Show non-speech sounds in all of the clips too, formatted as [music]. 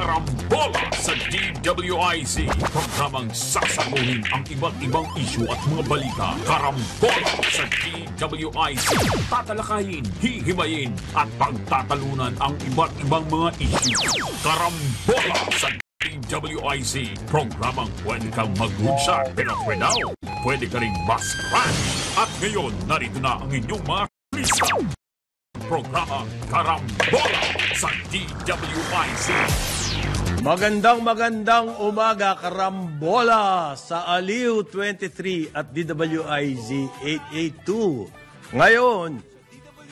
Karambola sa DWIC. Programang sasaguhin ang iba't ibang isyu at mga balita. Karambola sa DWIC. Tatalakayin, hihimayin at pagtatalunan ang iba't ibang mga isyu. Karambola sa DWIC. Programang pwede kang maglunsa, pinapwedaw. Pwede ka rin mas At ngayon, narito na ang inyong mga Krista programa Karambola sa DWIC. Magandang magandang umaga karambola sa Aliw 23 at DWIZ 882. Ngayon,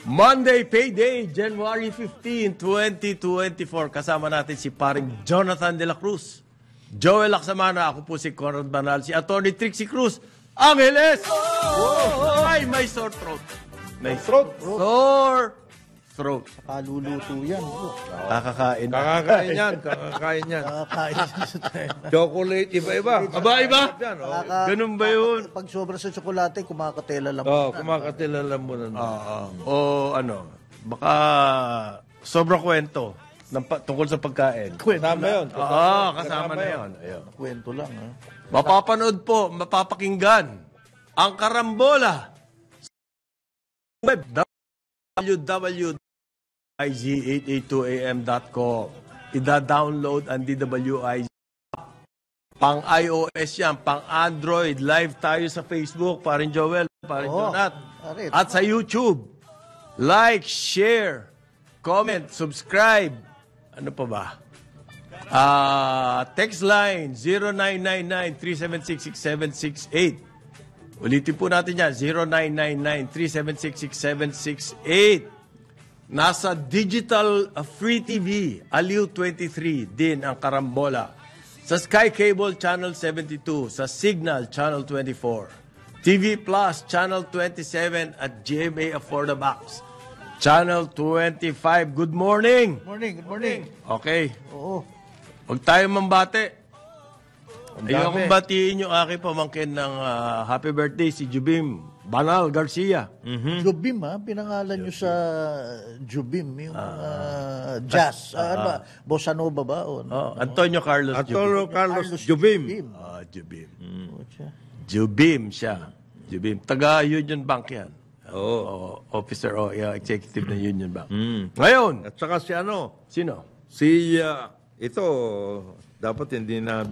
Monday payday, January 15, 2024. Kasama natin si paring Jonathan De La Cruz. Joel Laksamana, ako po si Conrad Banal, si Attorney Trixie Cruz. Angeles! Oh! Ay, may sore throat. May sore throat. Sore throat. Kaluluto yan. bro. Kakakain. [laughs] Kakakain yan, kakakain yan. Nakakain siya Chocolate, iba-iba. Aba, iba? Yan, Ganun ba yun? Pag sobra sa tsokolate, kumakatela lang. Oh, kumakatela lang muna. Oo. O ano, baka sobra kwento ng pa- tungkol sa pagkain. Kwento Tama lang. yun. Oo, kasama na yun. Ayun. Kwento lang, ha? Mapapanood po, mapapakinggan ang karambola web www ig882am.co. Ida-download ang DWI Pang iOS yan, pang Android, live tayo sa Facebook, parin Joel, parin Oo, Jonat. Parin. At sa YouTube. Like, share, comment, subscribe. Ano pa ba? Uh, text line 0999-376-6768. Ulitin po natin yan, 0999-376-6768. Nasa Digital uh, Free TV, Aliw 23 din ang karambola. Sa Sky Cable Channel 72, sa Signal Channel 24, TV Plus Channel 27 at GMA Afford the Box. Channel 25, good morning! Morning, good morning. Okay, Oo. huwag tayo mambate. Ang dami. batiin yung aking pamangkin ng ah, happy birthday, si Jubim. Banal Garcia. Mm-hmm. Jubim ha, pinangalan nyo sa Jubim, yung ah. uh, jazz. Ah, ano ba? Ah. Bossa Nova ba? O, ano? oh, Antonio Carlos Antonio Jubim. Carlos, Carlos Jubim. Jubim. Ah, Jubim. Mm. Oh, Jubim siya. Jubim. Taga Union Bank yan. Oh. oh officer o oh, yeah, executive ng Union Bank. Mm. Ngayon. At saka si ano? Sino? Si, uh, ito, dapat hindi na...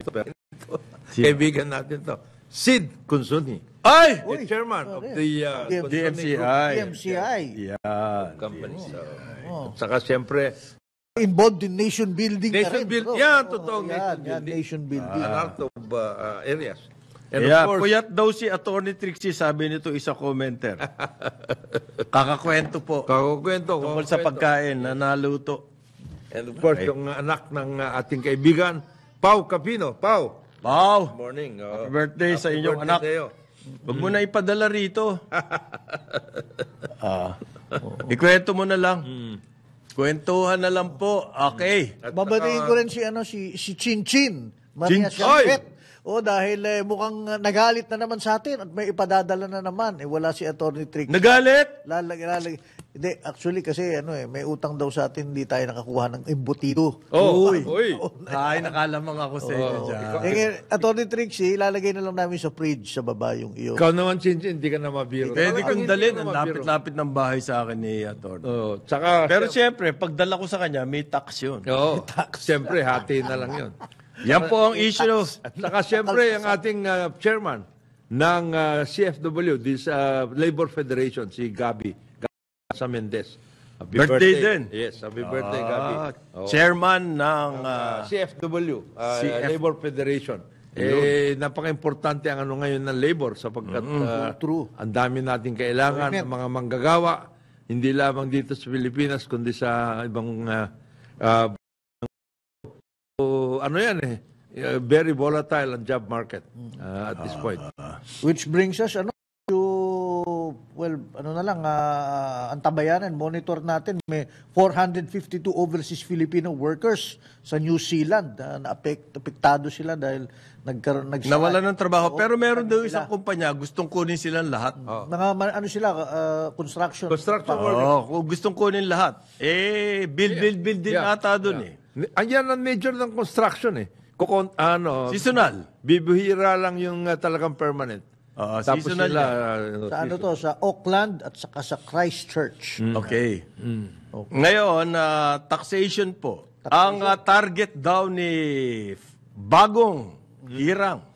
ito. Kaibigan natin to. Sid Consoni. Ay! The Uy. chairman of the uh, Dem- Consoni DMCI. DMCI. Yan. Company. So, at oh. oh. saka siyempre, Involved in nation building na Nation rin, build- yeah, yan, totoong oh, yan, nation building. nation building. an ah. art of uh, uh, areas. And Yeah, of course, puyat daw si Attorney Trixie, sabi nito isa commenter. [laughs] Kakakwento po. kakukwento. Tungkol sa pagkain na naluto. And of course, yung anak ng uh, ating kaibigan, Pau Capino. Pau, Wow! Good morning. Oh. Happy birthday Happy sa inyong birthday anak. Sa'yo. Huwag mo na mm. ipadala rito. [laughs] ah, oh. Ikwento mo na lang. Mm. Kwentuhan na lang po. Okay. Mm. At, ko rin si ano si si Chinchin. Maria Chin- Oh, dahil eh, mukhang ah, nagalit na naman sa atin at may ipadadala na naman. Eh, wala si Attorney Trick. Nagalit? Lalag, lalag. Hindi, actually kasi ano eh, may utang daw sa atin, hindi tayo nakakuha ng embutido. Oh, uy. uy. Oh, [laughs] Ay, nakalamang ako sa inyo oh, dyan. Eh, Attorney Trixie, ilalagay na lang namin sa fridge sa baba yung iyo. Ikaw naman, Chinchin, hindi ka na mabiro. Pwede kong dalhin, ang lapit-lapit ng bahay sa akin ni Attorney. Oh, tsaka, Pero siyempre, pagdala ko sa kanya, may tax yun. Oo, oh, tax. siyempre, hati na lang yun. Yan po ang issue. Tsaka siyempre, ang ating uh, chairman ng uh, CFW, this uh, Labor Federation, si Gabi Asa Mendez. Happy birthday, birthday din. Yes, happy ah. birthday, ah, Gabi. Oh. Chairman ng uh, ah, ah, CFW, uh, CF... Labor Federation. Eh, napaka-importante ang ano ngayon ng labor sapagkat mm, uh, true. ang dami nating kailangan, ng mga manggagawa, hindi lamang dito sa Pilipinas, kundi sa ibang uh, uh, ano yan eh, eh, very volatile ang job market uh, at this point. Which brings us, ano, to, well, ano na lang, uh, ah, antabayanan, monitor natin. May 452 overseas Filipino workers sa New Zealand. Uh, ah, na-apekt, apektado sila dahil nagkaroon, nagsakay. Nawala ng trabaho. Oo, pero meron ano daw isang kumpanya, gustong kunin silang lahat. Oh. Mga, ano sila, uh, construction. Construction workers. Oh, gustong kunin lahat. Eh, build, build, build din yeah. ata doon yeah. eh. Ayan ang major ng construction eh. Kukon, ano, Seasonal. Bibihira lang yung uh, talagang permanent. Oo, Tapos seasonal sila, yan. Uh, sa ano to? Sa Auckland at saka sa Christchurch. Mm. Mm. Mm. Okay. Ngayon, ah, taxation po. Ang ah, target daw ni f- bagong Irang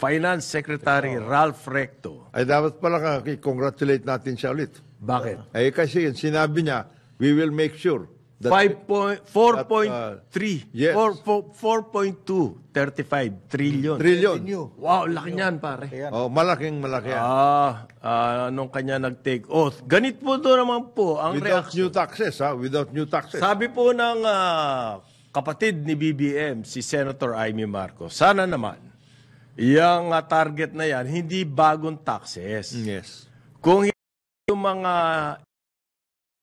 Finance Secretary Ralph Recto. Ay dapat pala ka- congratulate natin siya ulit. Bakit? Ay eh, kasi sinabi niya, we will make sure 4.3 uh, yes. 4.2 35 trillion. Trillion. Wow, laki niyan pare. Oh, malaking malaki. yan. Ah, ah, nung kanya nag-take oath. Ganit po do naman po ang Without reaction. new taxes, ha? Without new taxes. Sabi po ng ah, kapatid ni BBM, si Senator Amy Marcos, sana naman, yung ah, target na yan, hindi bagong taxes. yes. Kung hindi yung mga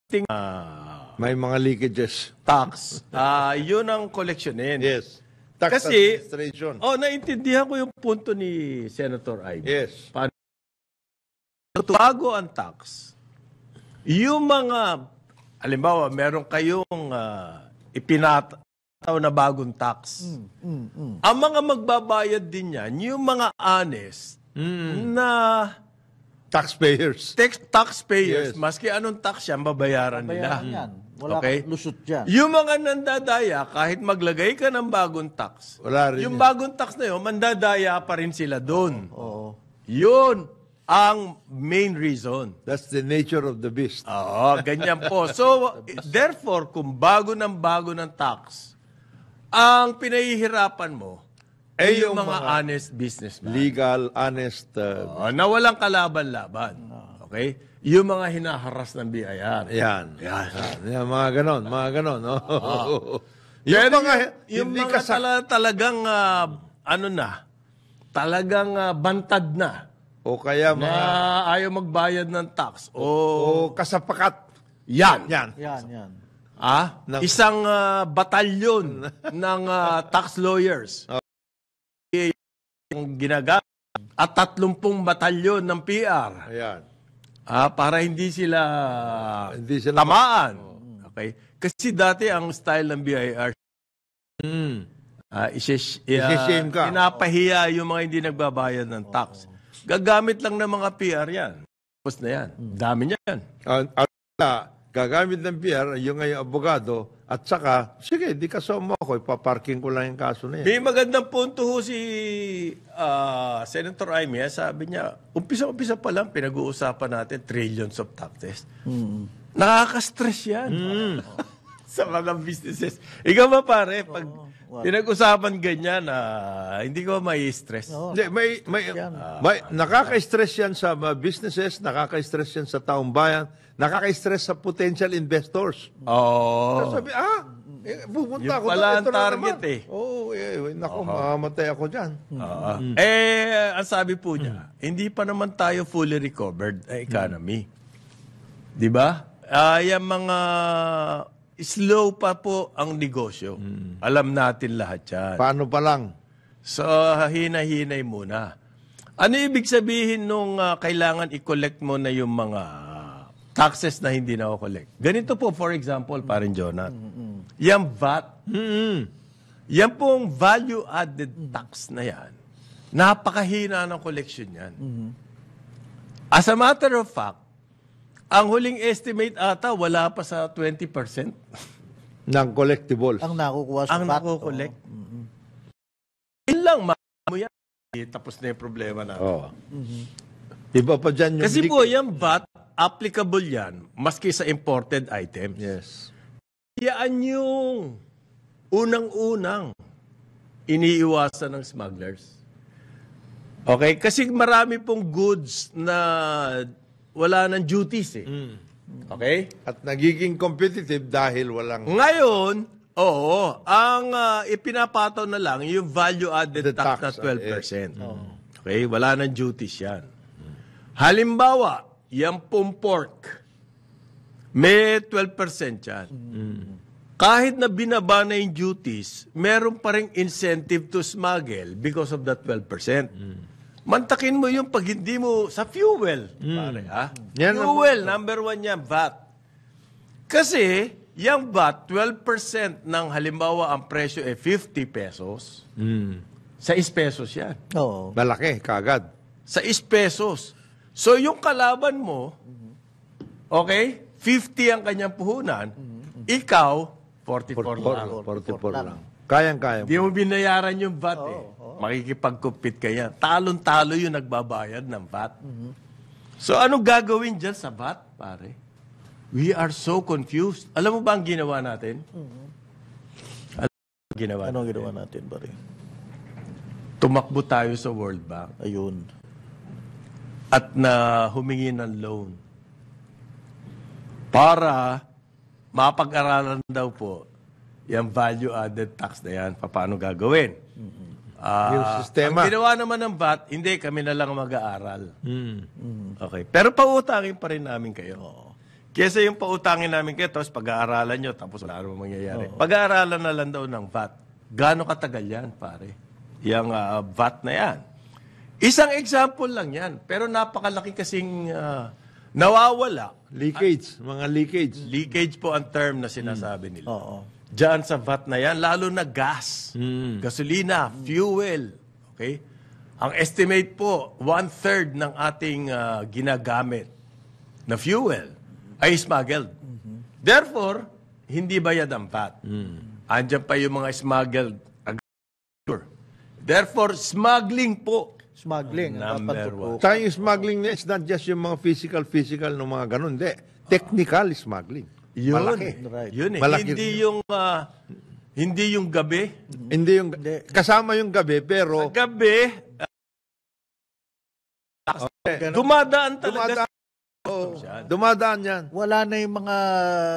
ting- ah, may mga leakages. Tax. Ah, yun ang koleksyonin. Yes. Tax Kasi, administration. oh, naintindihan ko yung punto ni Senator Ivy. Yes. Paano? Bago ang tax, yung mga, alimbawa, meron kayong uh, ah, ipinata, na bagong tax. Mm, mm, mm. Ang mga magbabayad din yan, yung mga honest mm. na Taxpayers. Tax, taxpayers, Yes. maski anong tax yan, babayaran, Bayaran nila. yan. Hmm. Wala Okay. kang lusot dyan. Yung mga nandadaya, kahit maglagay ka ng bagong tax, Wala rin yung yan. bagong tax na yun, mandadaya pa rin sila doon. Oo. Yun ang main reason. That's the nature of the beast. Oo, ganyan po. So, [laughs] therefore, kung bago ng bago ng tax, ang pinahihirapan mo eh, yung, mga, honest businessman. legal, honest. Uh, Oh, na walang kalaban-laban. Okay? Yung mga hinaharas ng BIR. yan. Yan. Yan, mga ganon, mga ganon. No? [laughs] yung Pero mga, yung hindi mga kasak- tala- talagang, ah, ano na, talagang ah, bantad na, o kaya na mga, ayaw magbayad ng tax. O, o kasapakat. yan. Yan. Yan, yan. Ah, isang ah, batalyon [laughs] ng ah, tax lawyers. Oo ginagamit at tatlumpung batalyon ng PR Ayan. ah, para hindi sila, Hindi sila tamaan. Okay? Kasi dati ang style ng BIR, Mm. ah, isis, ah, Isi-shame ka. pinapahiya yung mga hindi nagbabayad ng tax. Gagamit lang ng mga PR yan. Tapos na yan. Hmm. Dami niyan. Ang- ah, ang- ah, gagamit ng PR, yung ngayong abogado, at saka, sige, di kaso mo ako, ipaparking ko lang yung kaso na yan. May magandang punto ho si ah, Senator Aimee. Ah. Sabi niya, umpisa-umpisa pa lang, pinag-uusapan natin trillions of top test. Hmm. Nakaka-stress yan Mm. [laughs] sa mga businesses. Ikaw ba pare, pag Wow. Pinag-usapan ganyan na ah, hindi ko may stress. Oo. Hindi, may, may, Yan. Ah, may, nakaka-stress yan sa mga ah, businesses, nakaka-stress yan sa taong bayan, nakaka-stress sa potential investors. Oo. Sabi, ah, eh, pupunta ako pala ang ito na target naman. eh. Oo, eh, eh naku, mamamatay ako dyan. Oo. Mm-hmm. Eh, ang sabi po niya, mm-hmm. hindi pa naman tayo fully recovered na eh, economy. Mm-hmm. Di ba? Ah, yung mga slow pa po ang negosyo. Mm. Alam natin lahat yan. Paano pa lang? So, hinahinay muna. Ano ibig sabihin nung uh, kailangan i-collect mo na yung mga taxes na hindi na collect? Ganito po, for example, parin Jonat. mm Yung VAT, mm-hmm. yan pong value-added tax na yan, napakahina ng collection yan. Mm-hmm. As a matter of fact, ang huling estimate ata, wala pa sa 20%. ng collectibles. Ang nakukuha sa ang PAC. nakukolect. Oh. Mm-hmm. Yun lang, ma- mo yan. Eh, tapos na yung problema na. Oo. Iba pa dyan yung Kasi po, yung VAT, applicable yan, maski sa imported items. Yes. Yan yung unang-unang iniiwasan ng smugglers. Okay? Kasi marami pong goods na wala ng duties eh. Mm. Okay? At nagiging competitive dahil walang... Ngayon, oo, ang uh, ipinapataw na lang yung value-added tax, tax na 12%. Eh. Ah, okay? Wala ng duties yan. Halimbawa, yung pong pork, may 12% yan. Mm. Kahit na binaba na yung duties, meron pa rin incentive to smuggle because of that 12%. Mm. Mantakin mo yung pag hindi mo sa fuel, hmm. pare, ha? fuel, number one yan, VAT. Kasi, yung VAT, 12% ng halimbawa ang presyo ay eh, 50 pesos. Hmm. Sa 6 pesos yan. Oo. Malaki, kagad. Sa 6 pesos. So, yung kalaban mo, okay, 50 ang kanyang puhunan, mm-hmm. ikaw, 44 lang. 44 lang. Kayang-kaya Hindi mo. mo binayaran yung VAT eh. Makikipag-compete kaya. Talon-talo yung nagbabayad ng VAT. So ano gagawin dyan sa VAT, pare? We are so confused. Alam mo ba ang ginawa natin? Mm-hmm. Alam mo ang ginawa Anong natin? ginawa natin, pare? Tumakbo tayo sa World Bank. Ayun. At na humingi ng loan. Para mapag-aralan daw po yung value-added tax na yan, paano gagawin. Mm-hmm. Ah, Yung sistema. Ang ginawa naman ng VAT, hindi, kami na lang mag-aaral. Mm. Okay. Pero pautangin pa rin namin kayo. Kesa yung pautangin namin kayo, tapos pag-aaralan nyo, tapos wala namang mangyayari. Pag-aaralan na lang daw ng VAT. Gano'ng katagal yan, pare? Yung ah, VAT na yan. Isang example lang yan. Pero napakalaki kasing ah, nawawala. Leakage, mga leakage. Leakage po ang term na sinasabi nila. Hmm. Oo dyan sa VAT na yan, lalo na gas, mm. gasolina, fuel. Okay? Ang estimate po, one-third ng ating uh, ginagamit na fuel ay smuggled. Mm-hmm. Therefore, hindi bayad ang VAT. Mm. Andiyan pa yung mga smuggled Therefore, smuggling po smuggling. Number one. Tayo smuggling it's not just yung mga physical-physical ng mga ganun. Hindi. Technical uh, smuggling. Yun, Malaki. Right. Yun eh. Malaki. Hindi yung ah, hindi yung gabi. Hindi yung kasama yung gabi pero Gabi, ah, dumadaan talaga. dumadaan Oo. Dumadaan yan. Wala na yung mga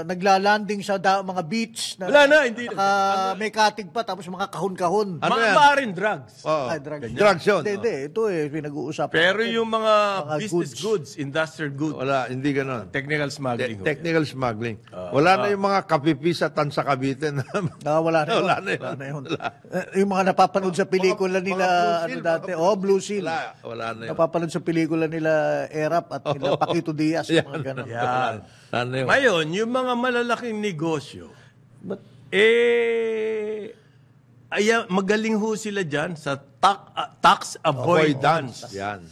naglalanding sa da- mga beach. Na, Wala na, hindi na. Ah, naka- ano eh? may katig pa, tapos mga kahon-kahon. Ano mga yan? barin drugs. Oo. Ay, ah, drugs. Ganyan. Drugs yun. Hindi, hindi. Ito eh, pinag-uusapan. Pero yung mga, Mga business goods. industrial goods, Wala, hindi ganun. technical smuggling. Te- ho yan. technical smuggling. Ah. Wala na yung mga kapipisa sa Tansa Cavite na wala na yun. Wala na yun. Eh, yung mga napapanood sa pelikula nila, ano dati, oh, Blue Seal. wala, wala na yun. Napapanood sa pelikula nila Erap at nila [laughs] Pakito Diaz. Diaz, yan, mga Yan. Ano yun? Ngayon, yung mga malalaking negosyo, But, eh, ay, magaling ho sila dyan sa tax, uh, tax avoidance. avoidance. Yan.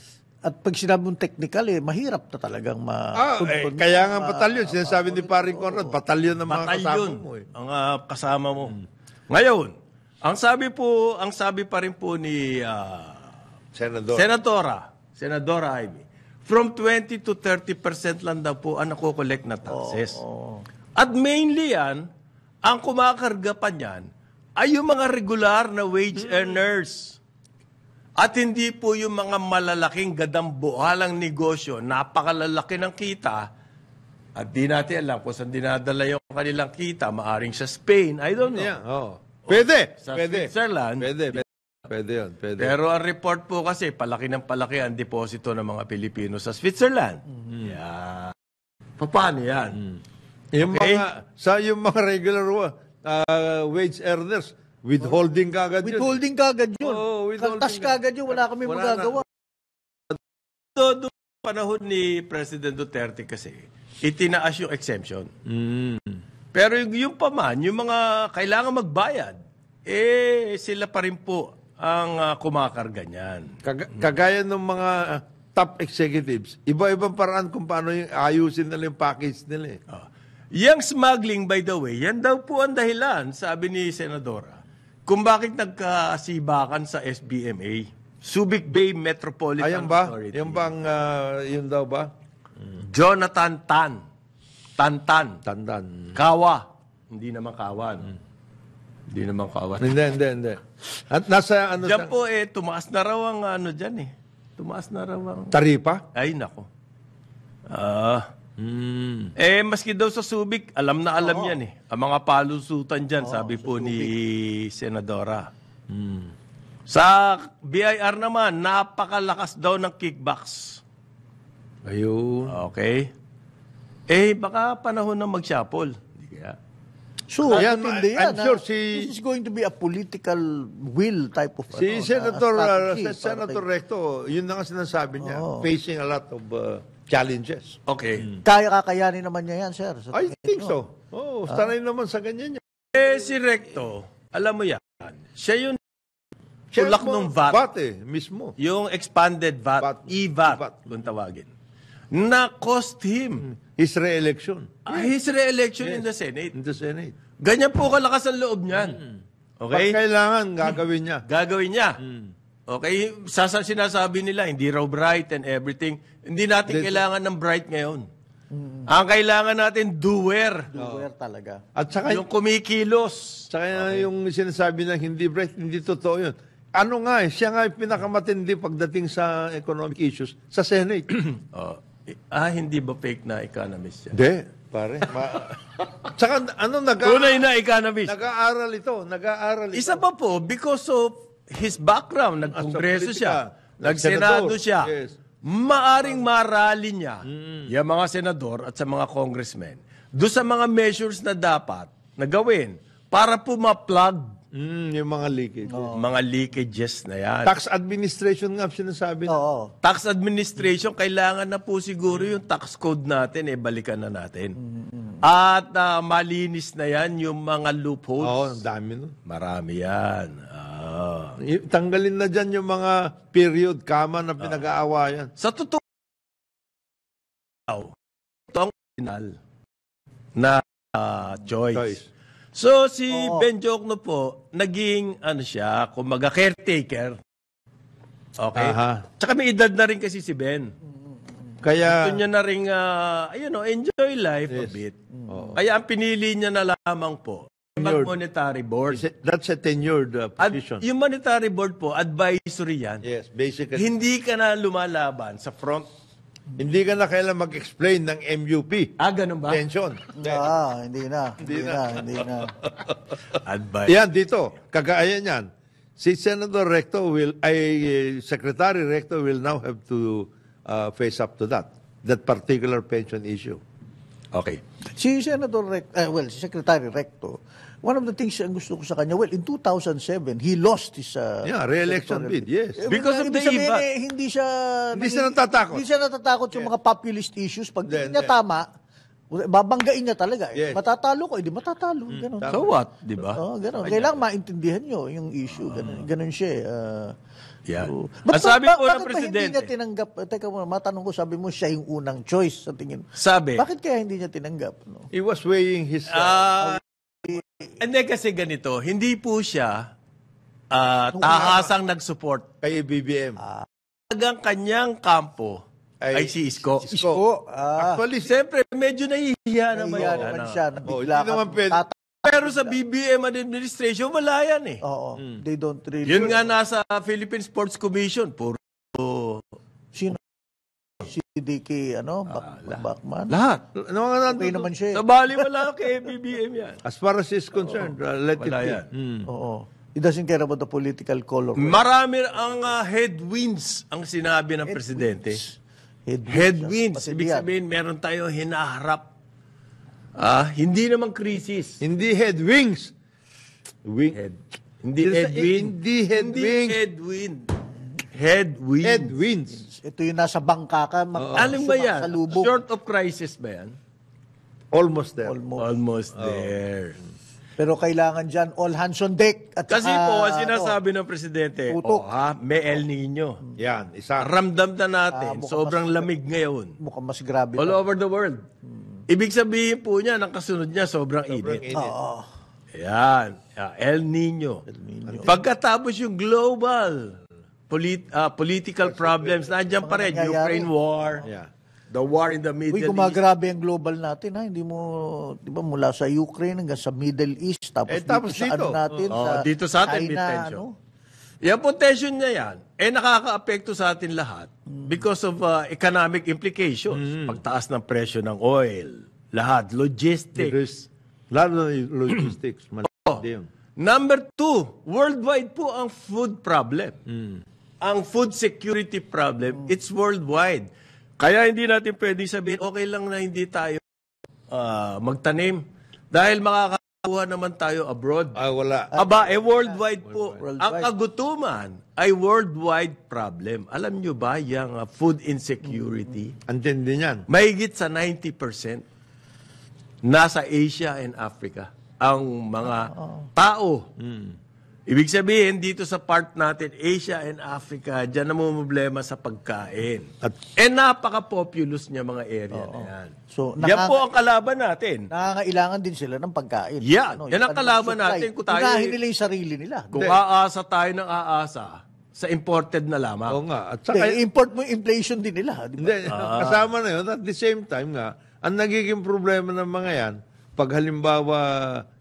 At pag sinabi mong technical, eh, mahirap na talagang ma... Ah, eh, kaya nga batalyon. Sinasabi ni Paring Conrad, batalyon ng mga batalyon, kasama mo. Eh. Ang uh, kasama mo. Hmm. Ngayon, ang sabi po, ang sabi pa rin po ni uh, Senador. Senadora. Senadora Ivy, From 20 to 30% lang daw po ang nakukolect na taxes. Oo. At mainly yan, ang kumakarga pa niyan ay yung mga regular na wage mm. earners. At hindi po yung mga malalaking gadambuhalang negosyo, napakalalaki ng kita, at di natin alam kung saan dinadala yung kanilang kita, maaring sa Spain, I don't know. Yeah, oh. Pwede, sa pwede. Switzerland, pwede, pwede. Pwede yun, pwede. Pero ang report po kasi, palaki ng palaki ang deposito ng mga Pilipino sa Switzerland. Mm. Mm-hmm. Yeah. Paano yan? Mm. Yung okay. mga, sa yung mga regular uh, wage earners, withholding kagad yun. Withholding kagad yun. Oh, withholding Kaltas kagad yun, wala kami wala magagawa. Na. Do, panahon ni President Duterte kasi, itinaas yung exemption. Mm. Pero yung, yung paman, yung mga kailangan magbayad, eh sila pa rin po ang uh, kumakarga niyan. Kag- kagaya ng mga ah, top executives, iba-ibang paraan kung paano yung ayusin nila yung package nila. Eh. Oh. Yung smuggling, by the way, yan daw po ang dahilan, sabi ni Senadora, kung bakit nagkasibakan sa SBMA, Subic Bay Metropolitan Ayan ba? Authority. Yung bang, uh, yun daw ba? Jonathan Tan. Tantan. Tandan. Kawa. Hindi naman kawa. Mm. Hindi naman kaawat. Hindi, hindi, hindi. At nasa ano Diyan po eh, tumaas na raw ang ano dyan eh. Tumaas na raw ang... Taripa? Ay, nako. Ah. Mm. Eh, maski daw sa Subic, alam na alam Oo. yan eh. Ang mga palusutan dyan, Oo, sabi sa po ni Senadora. Mm. Sa BIR naman, napakalakas daw ng kickbacks. Ayun. Okay? Eh, baka panahon na magsyapol. Sure. Yan, Matindi yan. I'm sure si... This is going to be a political will type of... Si ano, Senator, uh, Senator Recto, yun na nga sinasabi niya, oh. facing a lot of uh, challenges. Okay. Hmm. Kaya kakayanin naman niya yan, sir. Sa I think so. Oh, ah. sanay naman sa ganyan niya. Eh, si Recto, alam mo yan, siya yung tulak ng VAT. VAT eh, mismo. Yung expanded VAT, VAT. e-VAT, kung tawagin na cost him his re-election. Ah, his re-election yes. in the Senate. In the Senate. Ganyan po kalakas ang loob niyan. Mm. Okay? Pag kailangan, gagawin niya. gagawin niya. Mm. Okay? Sasa sinasabi nila, hindi raw bright and everything. Hindi natin Did kailangan ng bright ngayon. Mm. Ang kailangan natin, doer. Doer oh. talaga. At saka, yung kumikilos. Saka okay. yung sinasabi na hindi bright, hindi totoo yun ano nga eh, siya nga yung pinakamatindi pagdating sa economic issues sa Senate. [clears throat] oh. Ah, hindi ba fake na economist siya? Hindi, pare. Ma- [laughs] Tsaka ano nag Tunay na economist. Nag-aaral ito, nag-aaral ito. Isa pa po, because of his background, nagkongreso ah, siya, politika, nagsenado siya, yes. maaring ah. marali niya mm. yung mga senador at sa mga congressmen do sa mga measures na dapat na gawin para po ma-plug Mm, yung mga leakage. Mga leakages na yan. Tax administration nga sinasabi. na. Oo. Tax administration, kailangan na po siguro yung tax code natin, eh, balikan na natin. At ah, malinis na yan yung mga loopholes. Oo, ang dami no? Marami yan. Oh. Tanggalin na dyan yung mga period, kama na ah. pinag-aawayan. Sa totoo, ito ang final na ah, choice. Choice. So si Oo. Benjo Okno po, naging ano siya, kumaga caretaker. Okay? Aha. Tsaka may edad na rin kasi si Ben. Kaya... Gusto niya na rin, ah, ayun o, oh, enjoy life a bit. Mm. Oo. Kaya ang pinili niya na lamang po, Tenured. monetary board. it- that's a tenured uh, Ad, position. yung monetary board po, advisory yan. yes, basically. Hindi ka na lumalaban sa front hindi ka na kailan mag-explain ng MUP. Ah, ganun ba? Pension. Ah, hindi na. Hindi na. Hindi na. [laughs] Advice. Yan, dito. Kagaya yan. Si Senator Recto will, ay Secretary Recto will now have to uh, face up to that. That particular pension issue. Okay. Si Senator Recto, eh, well, si Secretary Recto, One of the things ang gusto ko sa kanya, well, in 2007, he lost his... Uh, yeah, re-election bid, yes. Eh, Because of the iba. Eh, hindi siya... Hindi siya natatakot. Hindi siya natatakot yeah. sa mga populist issues. Pag hindi niya yeah. tama, babanggain niya talaga. Eh. Yes. Matatalo ko, hindi eh, matatalo. Mm, ganun. So what, di ba? Oh, ganun. Kailangan maintindihan nyo yung issue. Ah. Ganun, ganun siya Uh, yeah. So, Ang sabi ba, ng Presidente. Bakit hindi niya tinanggap? Teka mo, matanong ko, sabi mo siya yung unang choice sa tingin. Sabi. Bakit kaya hindi niya tinanggap? No? He was weighing his... Uh, uh hindi kasi ganito, hindi po siya ah, taasang nag-support. Kay BBM. Hanggang ah, kanyang kampo ay, si Isko. Isko. Isko. Ah, Actually, si- Siyempre, medyo nahihiya naman yan. naman ano. siya. Nabigla oh, hindi naman pwede. Pero sa BBM administration, wala yan eh. Oo. Hmm. They don't really. Yun nga nasa Philippine Sports Commission, puro Sino? Si Dicky, ano, Bak- ah, Bakman? Lahat. Ano mga nandun? naman siya eh. Sa bali wala kay BBM yan. As far as is concerned, uh, let it be. yan. Hmm. Oo. It doesn't care about the political color. Marami ang ah, headwinds ang sinabi ng presidente. Headwinds. Headwinds. Ah, Pati Ibig sabihin, meron tayong hinaharap. Ah, hindi naman krisis. Hindi headwinds. Wing. Head. Hindi Hindi- headwind. hindi headwinds. Hindi headwind. Headwinds. Headwinds. Ito yung nasa bangka ka. Uh, alam ba yan? Salubog. Short of crisis ba yan? Almost there. Almost, Almost oh. there. Pero kailangan dyan all hands on deck. At, Kasi uh, po, ang sinasabi no, ng Presidente, putok. oh, ha, may El Nino. Yan, isa. Ramdam na natin, uh, sobrang mas, lamig ngayon. Mukhang mas grabe. All pa. over the world. Hmm. Ibig sabihin po niya, ang kasunod niya, sobrang, sobrang init. init. Oh. Yan, ah, El Nino. El Nino. Pagkatapos yung global polit, uh, political problems, nandiyan pa rin, Ukraine war. Yeah. The war in the Middle Uy, gumagrabe East. ang global natin ha. Hindi mo, di ba, mula sa Ukraine hanggang sa Middle East. Tapos, eh, tapos ano dito, dito. Sa, natin, oh, sa dito sa atin, China, tension. Ano? Yan po tension niya yan. Eh, nakaka-apekto sa atin lahat because of uh, economic implications. Mm. Pagtaas ng presyo ng oil, lahat, logistics. Lalo na logistics. Oh, malaki oh. Number two, worldwide po ang food problem. Mm ang food security problem, mm. it's worldwide. Kaya hindi natin pwedeng sabihin, eh, okay lang na hindi tayo uh, magtanim. Dahil makakakuha naman tayo abroad. Ay, ah, wala. Aba, eh worldwide po. Worldwide. Ang kagutuman ay worldwide problem. Alam nyo ba yung uh, ah, food insecurity? Mm-hmm. Andyan din yan. Mahigit sa 90% nasa Asia and Africa ang mga tao mm. Ibig sabihin, dito sa part natin, Asia and Africa, dyan na problema sa pagkain. At, and napaka-populous niya mga area oo. na yan. So, nakaka- yan po ang kalaban natin. Nakakailangan din sila ng pagkain. Yan. Ano, yan ang ano, kalaban supply. natin. Kung tayo, Unahin nila yung sarili nila. Kung De. aasa tayo ng aasa, sa imported na lamang. Oo nga. At saka, De, import mo inflation din nila. Di ba? Hindi, ah. Kasama na yun. At the same time nga, ang nagiging problema ng mga yan, pag halimbawa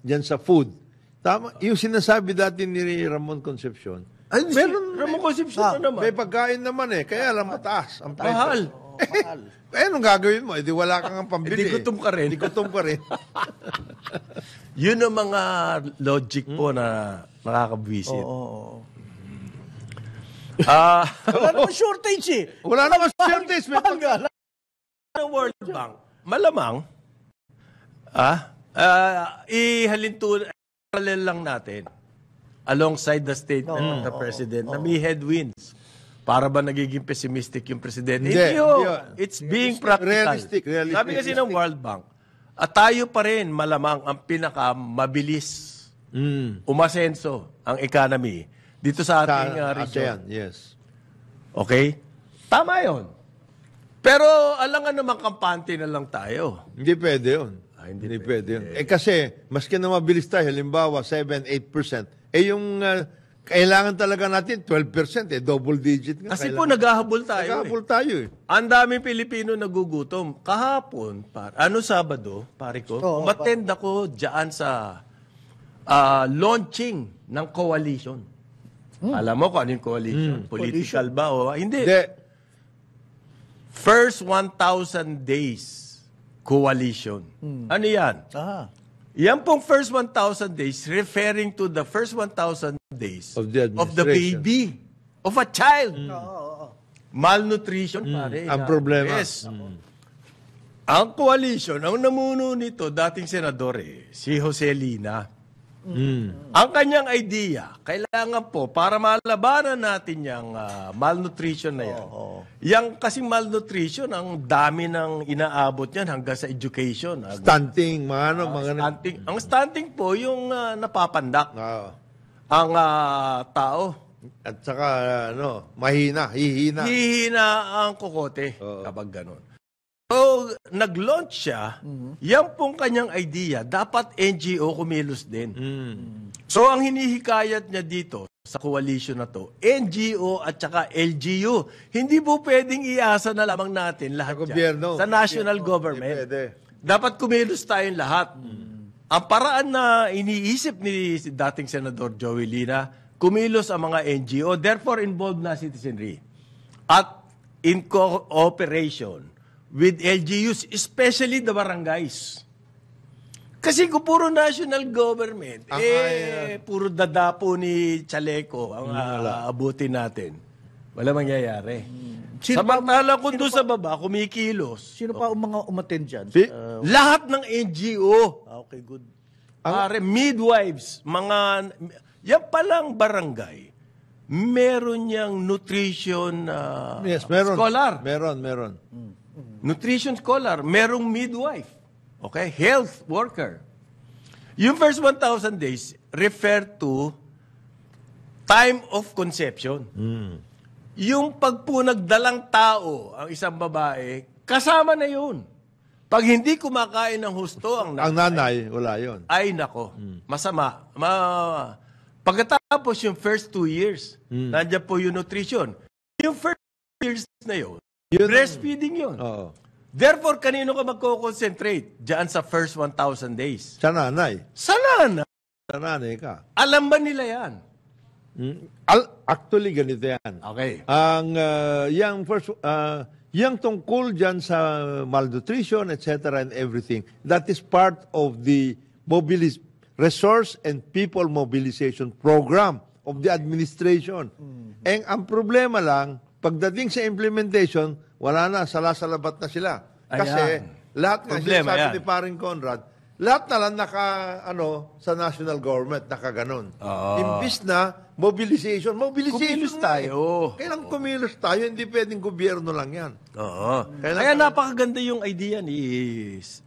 dyan sa food, Tama, yung sinasabi dati ni Ramon Concepcion, ay, meron, Ramon eh. Concepcion ah, na naman. May pagkain naman eh, kaya lang mataas ang presyo. Mahal. Eh, mahal. eh, anong gagawin mo? Eh, wala kang pambili. Eh, di eh. gutom ka rin. di gutom ka rin. [laughs] Yun ang mga logic po na nakakabwisit. Oo. oo, oo. Ah, [laughs] Wala naman shortage eh. Wala naman shortage. May Mahal ng World Bank. Malamang, ah, ah, ihalin parallel lang natin alongside the statement no, of the no, president no, na may headwinds. Para ba nagiging pessimistic yung president? Hindi, hindi oh. It's being practical. Realistic, realistic. Sabi kasi realistic. ng World Bank, at tayo pa rin malamang ang pinakamabilis mm. umasenso ang economy dito sa ating sa, uh, region. ASEAN, yes. Okay? Tama yon. Pero alang alangan naman kampante na lang tayo. Hindi pwede yun. Ah, hindi, hindi pwede. pwede. Eh kasi, maski na mabilis tayo, halimbawa 7, 8%, eh yung uh, kailangan talaga natin 12%, eh double digit nga. Kasi kailangan. po naghahabol tayo. Eh. Naghahabol eh. tayo. Eh. Ang daming Pilipino nagugutom. Kahapon, par, ano Sabado, pare ko, oh, umatend pa. ako diyan sa uh, launching ng coalition. Hmm. Alam mo kung ano yung coalition? Hmm. Political coalition. ba o hindi? De- First 1,000 days coalition. Hmm. Ano yan? Ah. Yan pong first 1,000 days referring to the first 1,000 days of the, of the baby, of a child. Mm. Malnutrition, mm. pare. Ang ah. problema. Yes. Mm. Ang coalition, ang namuno nito, dating senador eh, si Jose Lina. Mm. Ang kanyang idea, kailangan po, para malabanan natin yung uh, malnutrition na yan. Oh, oh. Yang kasi malnutrition, ang dami ng inaabot niyan hanggang sa education. stunting, mga ano, uh, mga... Stunting. Ang stunting po, yung uh, napapandak. Oh. Ang uh, tao. At saka, ano, mahina, hihina. Hihina ang kokote oh. kapag ganun. So, nag-launch siya, yan pong kanyang idea, dapat NGO kumilos din. Mm. So, ang hinihikayat niya dito sa coalition na to, NGO at saka LGU. Hindi po pwedeng iasa na lamang natin lahat Sa gobyerno. dyan. Sa national government. pwede. Dapat kumilos tayong lahat. Mm. Ang paraan na iniisip ni dating Senador Joey Lina, kumilos ang mga NGO, therefore involved na citizenry. At in cooperation with LGUs, especially the barangays. Kasi kung puro national government, ah, eh, yeah. puro dadapo ni Chaleco ang mm, ah, aabuti natin. Wala mangyayari. Hmm. Sino Samantala kung doon sa baba, kumikilos. Sino pa ang mga umaten dyan? Si, uh, lahat ng NGO. Ah, okay, good. Pare, midwives, mga... Yan palang barangay, meron niyang nutrition uh, yes, meron. scholar. Meron, meron. Hmm. Nutrition scholar, merong midwife. Okay? Health worker. Yung first 1,000 days refer to time of conception. Mm. Yung pagpunagdalang tao ang isang babae, kasama na yun. Pag hindi kumakain ng husto ang nanay, ang nanay wala yun. Ay nako, masama. Ma Pagkatapos yung first two years, mm. nandiyan po yung nutrition. Yung first years na yun, yun Breastfeeding yun. Oo. Therefore, kanino ka magko-concentrate? Diyan sa first 1,000 days. Sa nanay. Sa nanay. Sa nanay ka. Alam ba nila yan? Mm. Al- actually, ganito yan. Okay. Ang uh, yung first, uh, yung tungkol dyan sa malnutrition, etc. and everything, that is part of the mobilis- resource and people mobilization program of the administration. Mm-hmm. And ang problema lang, Pagdating sa implementation, wala na, salasalabat na sila. Kasi Ayan. lahat ng Problema, sinasabi yan. ni paring Conrad, lahat na lang naka, ano, sa national government, naka ganun. Oo. Ah. Imbis na, mobilization, mobilization Kumilos tayo. Eh. Kailang kumilos tayo, hindi pwedeng gobyerno lang yan. Oo. Kaya, Kailangan- napakaganda yung idea ni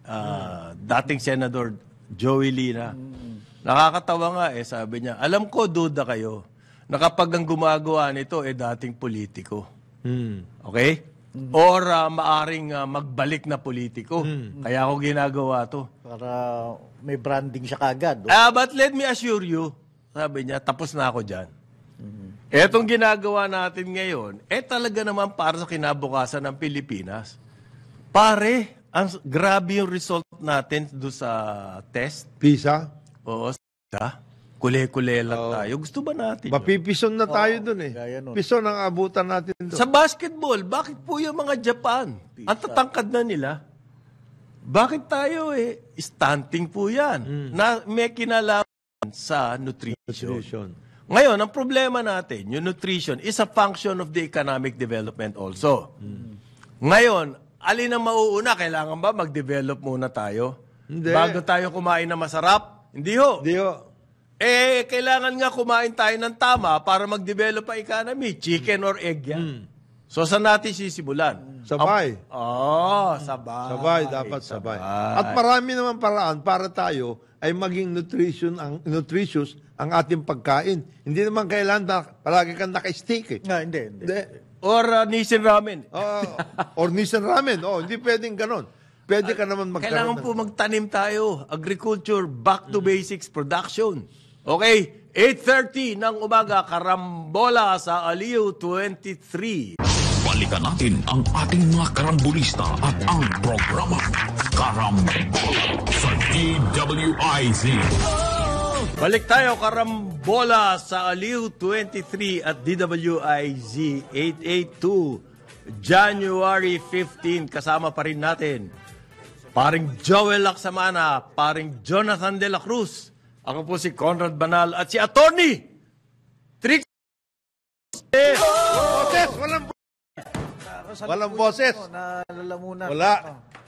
ah, dating Senator Joey Lina. Mm. Nakakatawa nga eh, sabi niya, alam ko duda kayo na kapag ang gumagawa nito ay eh, dating politiko. Hmm. Okay? Mm. Or uh, maaring uh, magbalik na politiko. Mm. Kaya ako ginagawa to. Para may branding siya kagad. Oh. Uh, but let me assure you, sabi niya, tapos na ako dyan. Mm. Etong ginagawa natin ngayon, eh talaga naman para sa kinabukasan ng Pilipinas. Pare, ang grabe yung result natin do sa test. PISA? Oo, sa Kule-kule lang Oo. tayo. Gusto ba natin Mapipison na tayo doon eh. gaya nun. Pison ang abutan natin doon. Sa basketball, bakit po yung mga Japan? Ang tatangkad na nila. Bakit tayo eh? Stunting po yan. Hmm. Na may kinalaman sa nutrition. Situation. Ngayon, ang problema natin, yung nutrition is a function of the economic development also. Hmm. Ngayon, alin ang mauuna? Kailangan ba mag-develop muna tayo? Hindi. Bago tayo kumain na masarap? Hindi ho. Hindi ho. Eh, kailangan nga kumain tayo ng tama para mag-develop ang economy. Chicken or egg yan. Mm. So, saan natin sisimulan? Hmm. Sabay. Oo, oh, hmm. sabay. Sabay, dapat sabay. sabay. At marami naman paraan para tayo ay maging nutrition ang nutritious ang ating pagkain. Hindi naman kailangan na, palagi kang naka stick eh. Nga, hindi, hindi. De, or uh, Nissan ramen. Uh, or Nissan ramen. Oh, hindi pwedeng ganon. Pwede ka naman magkaroon. Kailangan po magtanim tayo. Agriculture, back to mm. basics production. Okay, 8.30 ng umaga, karambola sa Aliu 23. Balikan natin ang ating mga karambolista at ang programa Karambola sa DWIZ. Balik tayo, karambola sa Aliu 23 at DWIZ 882. January 15, kasama pa rin natin. Paring Joel Laksamana, paring Jonathan De La Cruz, ako po si Conrad Banal at si Attorney Trick Boses! Walang boses! Walang boses! Ano, nalalamunan. Wala.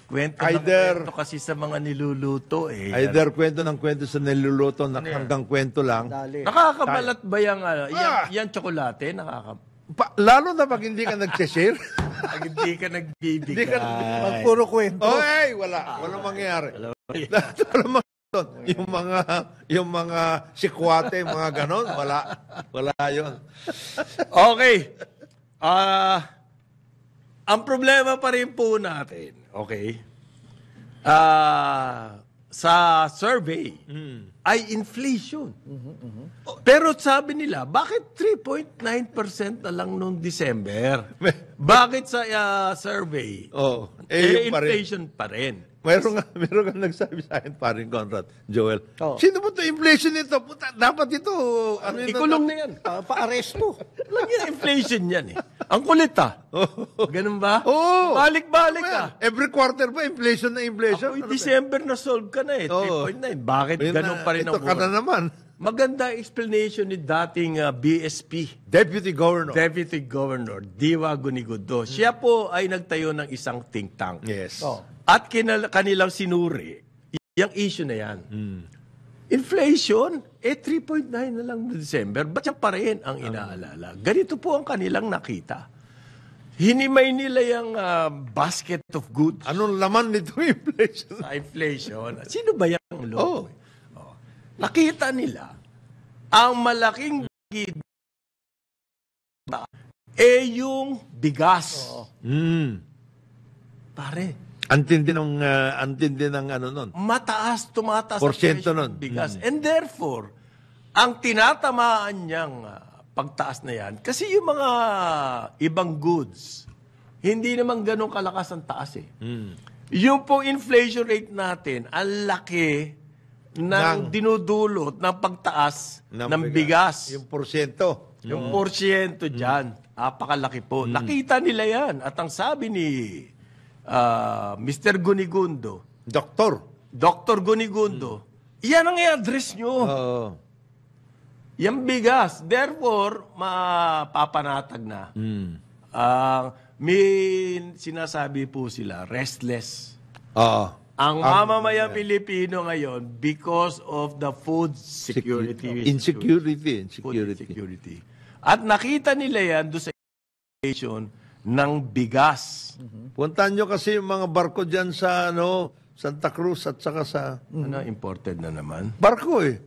Kwento either, ng kwento kasi sa mga niluluto eh. Either kwento ng kwento sa niluluto na ano hanggang kwento lang. Dali. Nakakabalat ba yung, ano, yan, ah! tsokolate? Nakakab... Pa, lalo na pag hindi ka nag-share. [laughs] pag hindi ka nagbibigay. Hindi ka, pag puro kwento. Oy, wala. Walang mangyayari. Walang mangyayari. Yung mga yung mga sikwate, mga ganon, wala wala 'yon. Okay. Ah uh, ang problema pa rin po natin, okay? Ah uh, sa survey mm. ay inflation. Mm-hmm, mm-hmm. Pero sabi nila, bakit 3.9% na lang noong December? [laughs] bakit sa uh, survey? Oh, eh, eh inflation pa rin. Pa rin? Meron nga, [laughs] meron kang nagsabi sa akin, parin Conrad, Joel. Oh. Sino ba ito inflation nito? Puta, dapat ito, ano yun? Ikulong na, ano na yan. Uh, pa-aresto. Lang [laughs] yan, inflation yan eh. Ang kulit ah. Oh. Ganun ba? Oo. Oh. Balik-balik ano ah. Every quarter ba, inflation na inflation? Ako, ano December ba? na solve ka na eh. Oh. 3.9. Bakit Ayun ganun na, pa rin ito ang Ito na naman. Maganda explanation ni dating uh, ah, BSP. Deputy Governor. Deputy Governor, Diwa Gunigodo. Siya po ay nagtayo ng isang think tank. Yes. Oh at kinal- kanilang sinuri yung issue na yan. Mm. Inflation, eh 3.9 na lang December. Ba't yan pa rin ang inaalala? Ganito po ang kanilang nakita. Hinimay nila yung ah, basket of goods Anong laman nito [laughs] inflation? sa inflation. Sino ba yung low? Oh. oh. Nakita nila ang malaking gid eh yung bigas. Mm. Pare, Antindi ng uh, ah, antindi ng ano noon. Mataas tumataas porsyento noon. Bigas. Mm. And therefore, ang tinatamaan niyang ah, pagtaas na 'yan kasi yung mga ibang goods hindi naman ganun kalakas ang taas eh. Mm. Yung po inflation rate natin, ang laki ng, ng dinudulot ng pagtaas ng, ng bigas. bigas. Yung porsyento. Yung mm. porsyento dyan. Mm. Apakalaki po. Mm. Nakita nila yan. At ang sabi ni uh, ah, Mr. Gunigundo, Doktor. Dr. Gunigundo, yan ang i-address nyo. Oo. Yan bigas. Therefore, mapapanatag na. Mm. Ang may sinasabi po sila, restless. Oo. Ang mamamayan Pilipino ngayon because of the food security. Insecurity. Food Insecurity. At nakita nila yan doon sa station ng bigas. Puntahan nyo kasi yung mga barko dyan sa ano, Santa Cruz at saka sa mm-hmm. Ano, imported na naman. barko eh.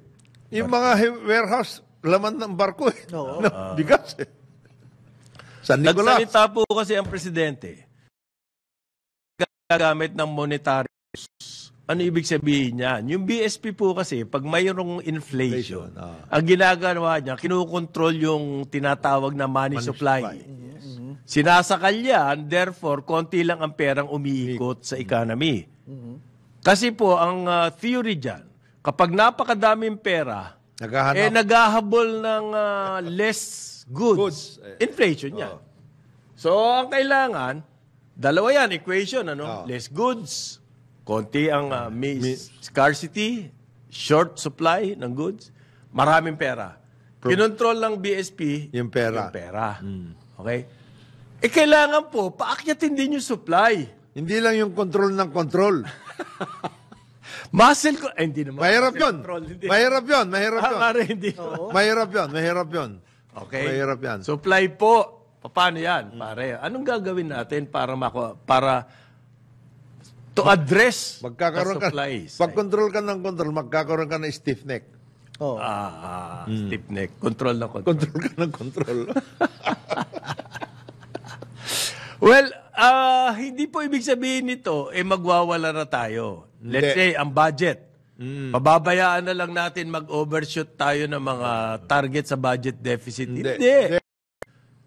Yung mga he- warehouse, laman ng barko eh. Oo. [laughs] No, ah. bigas eh. San Nicolas. Nagsalita po kasi ang presidente. Gagamit ng monetary Ano ibig sabihin niya? Yung BSP po kasi, pag mayroong inflation, Inflation, ah. ang ginagawa niya, kinukontrol yung tinatawag na money, supply. Sinasakal yan, therefore, konti lang ang perang umiikot sa economy. Kasi po, ang uh, theory dyan, kapag napakadaming pera, Naghahanap. eh naghahabol ng uh, less goods. goods. Inflation yan. So, ang kailangan, dalawa yan, equation, ano? Oo. Less goods, konti ang uh, may scarcity, short supply ng goods, maraming pera. Kinontrol ng BSP Yung pera. yung pera. Hmm. Okay? Eh, kailangan po, paakyatin din yung supply. Hindi lang yung control ng control. [laughs] Muscle ko, eh, hindi naman. Mahirap yun. Control, hindi. Mahirap yun. Mahirap ah, yun. Ah, hindi. Oo. Mahirap yun. Mahirap yun. Okay. Mahirap yan. Supply po. Paano yan, pare? Anong gagawin natin para mako para to address Magkakaroon the ka, pag control ka ng control, magkakaroon ka ng stiff neck. Oo. ah, ah, hmm. stiff neck. Control na control. Control ka ng control. [laughs] Well, uh, hindi po ibig sabihin nito, eh magwawala na tayo. Let's hindi. say, ang budget. Mm. Pababayaan na lang natin mag-overshoot tayo ng mga target sa budget deficit. Hindi. hindi. hindi.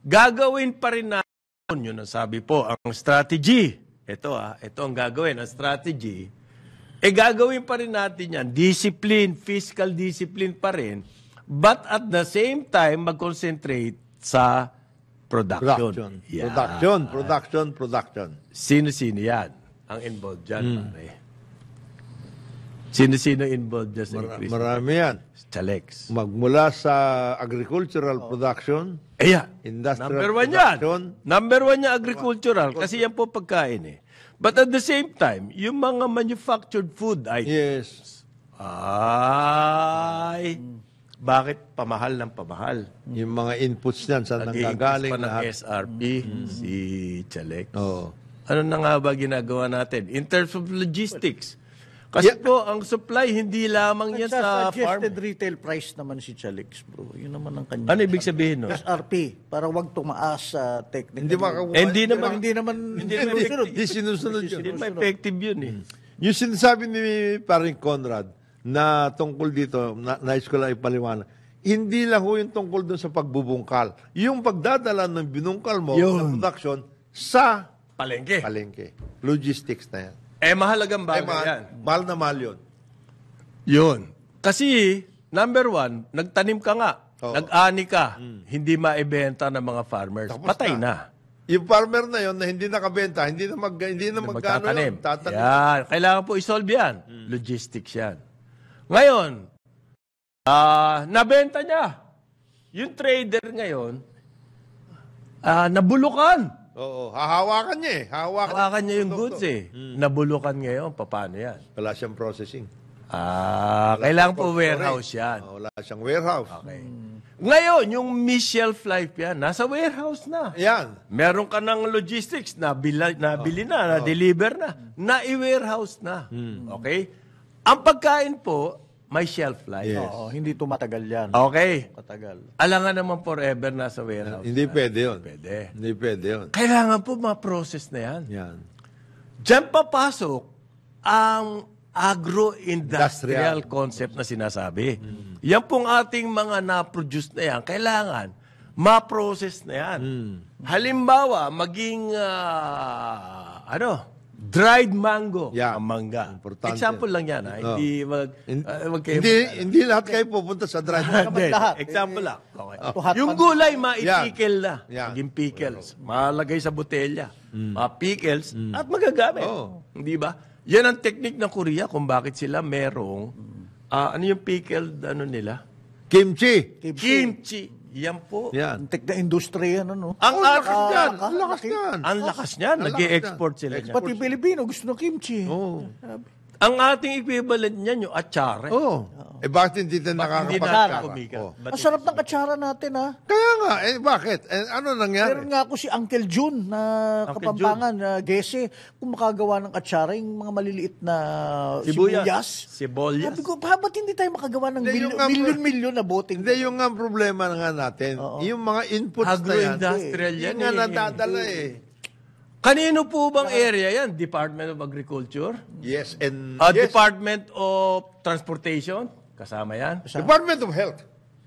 Gagawin pa rin natin, yun ang sabi po, ang strategy. Ito ah, ito ang gagawin, ang strategy. Eh gagawin pa rin natin yan. Discipline, fiscal discipline pa rin. But at the same time, mag-concentrate sa Production. Production, yeah. production, production. production. Sino-sino yan ang involved dyan, mm. pare? Sino-sino involved dyan sa Mar- increase? Marami yan. Chalex. Magmula sa agricultural oh. production, Ayan. industrial Number one production. Yan. Number one yan, agricultural. Kasi yan po pagkain eh. But at the same time, yung mga manufactured food items. Yes. Ay. Mm. Bakit pamahal ng pamahal? Yung mga inputs niyan, saan nang gagaling? pa ng lahat? SRP, mm. si Chalex. Oh. Ano na nga ba ginagawa natin? In terms of logistics. Kasi po, ang supply, hindi lamang yan sa farm. suggested retail price naman si Chalex, bro. Yun naman ang kanya. Ano ibig sabihin nun? SRP, para wag tumaas sa technical. Hindi makakuha. Eh, hindi naman- [laughs] Hindi naman, hindi naman, Hindi sinusunod yun. Hindi pa effective yun eh. Yung sinasabi ni paring Conrad, na tungkol dito, na, nais ko lang ipaliwanag, hindi lang ho yung tungkol doon sa pagbubungkal. Yung pagdadala ng binungkal mo Yun. production sa Palengke. palengke. Logistics na yan. Eh, mahalagang bagay Eh, mahal, yan. mahal na mahal yun. Yun. Kasi, number one, nagtanim ka nga. Oo. Nag-ani ka. Hmm. Hindi maibenta ng mga farmers. Tapos Patay na. na. Yung farmer na yon na hindi nakabenta, hindi na mag hindi na magkano yun. Tatanim. Yan. Kailangan po isolve yan. Hmm. Logistics yan. Ngayon, uh, nabenta niya. Yung trader ngayon, uh, nabulukan. Oo, hahawakan niya eh. Hahawakan, hahawakan niya yung goods eh. Hmm. Nabulukan ngayon, paano yan? Wala siyang processing. Ah, wala kailangan po warehouse yan. Oh, wala siyang warehouse. Okay. Hmm. Ngayon, yung Michelle Flight yan, nasa warehouse na. Yan. Meron ka ng logistics, nabila, nabili oh. na, na-deliver oh. na, na-warehouse na. Hmm. Okay? Ang pagkain po, may shelf life. Yes. Oo, hindi tumatagal yan. Okay. Matagal. Alangan naman forever nasa warehouse. Hindi na. pwede yun. Pwede. Hindi pwede yun. Kailangan po ma-process na yan. Yan. Diyan papasok ang agro-industrial concept na sinasabi. Mm. Yan pong ating mga na-produce na yan, kailangan ma-process na yan. Mm. Halimbawa, maging uh, ano, dried mango yeah. ang mangga. Importante. Example lang yan. Ha? Oh. Hindi mag, uh, ah, mag kayo, hindi, mag, hindi lahat kayo pupunta sa dried [laughs] mango. hindi, example lang. Okay. Oh. Yung gulay, maipikel yeah. na. Yeah. Maging pickles. Malagay sa botelya. Mm. Mga pickles. Mm. At magagamit. Oh. Hindi ba? Yan ang technique ng Korea kung bakit sila merong, mm. uh, ano yung pickled, ano nila? Kimchi. Kimchi. Kimchi. Yan po. Yan. Tek na industriya ano, no? Ang oh, lakas uh, niyan. Ang lakas yan. Ang lakas niyan. Nag-i-export sila niyan. Pati Pilipino gusto ng kimchi. Oo. Oh. Ang ating equivalent niyan yung atsara. Oo. Oh. Eh bakit hindi na Hindi Oh. Ang sarap ng katsara natin ha. Ah. Kaya nga, eh bakit? Eh, ano nangyari? Meron nga ako si Uncle June na Uncle kapampangan, na gese, kumakagawa ng katsara, yung mga maliliit na sibuyas. Sibuyas. Sabi ko, pa, ba't hindi tayo makagawa ng milyon, milyon na boting? Hindi, yung nga problema nga natin, yung mga inputs na yan, Agro-industrial yan. yan nga eh. nadadala eh. Kanino po bang area yan? Department of Agriculture? Yes, and... Uh, yes. Department of Transportation? Kasama yan? Department of Health.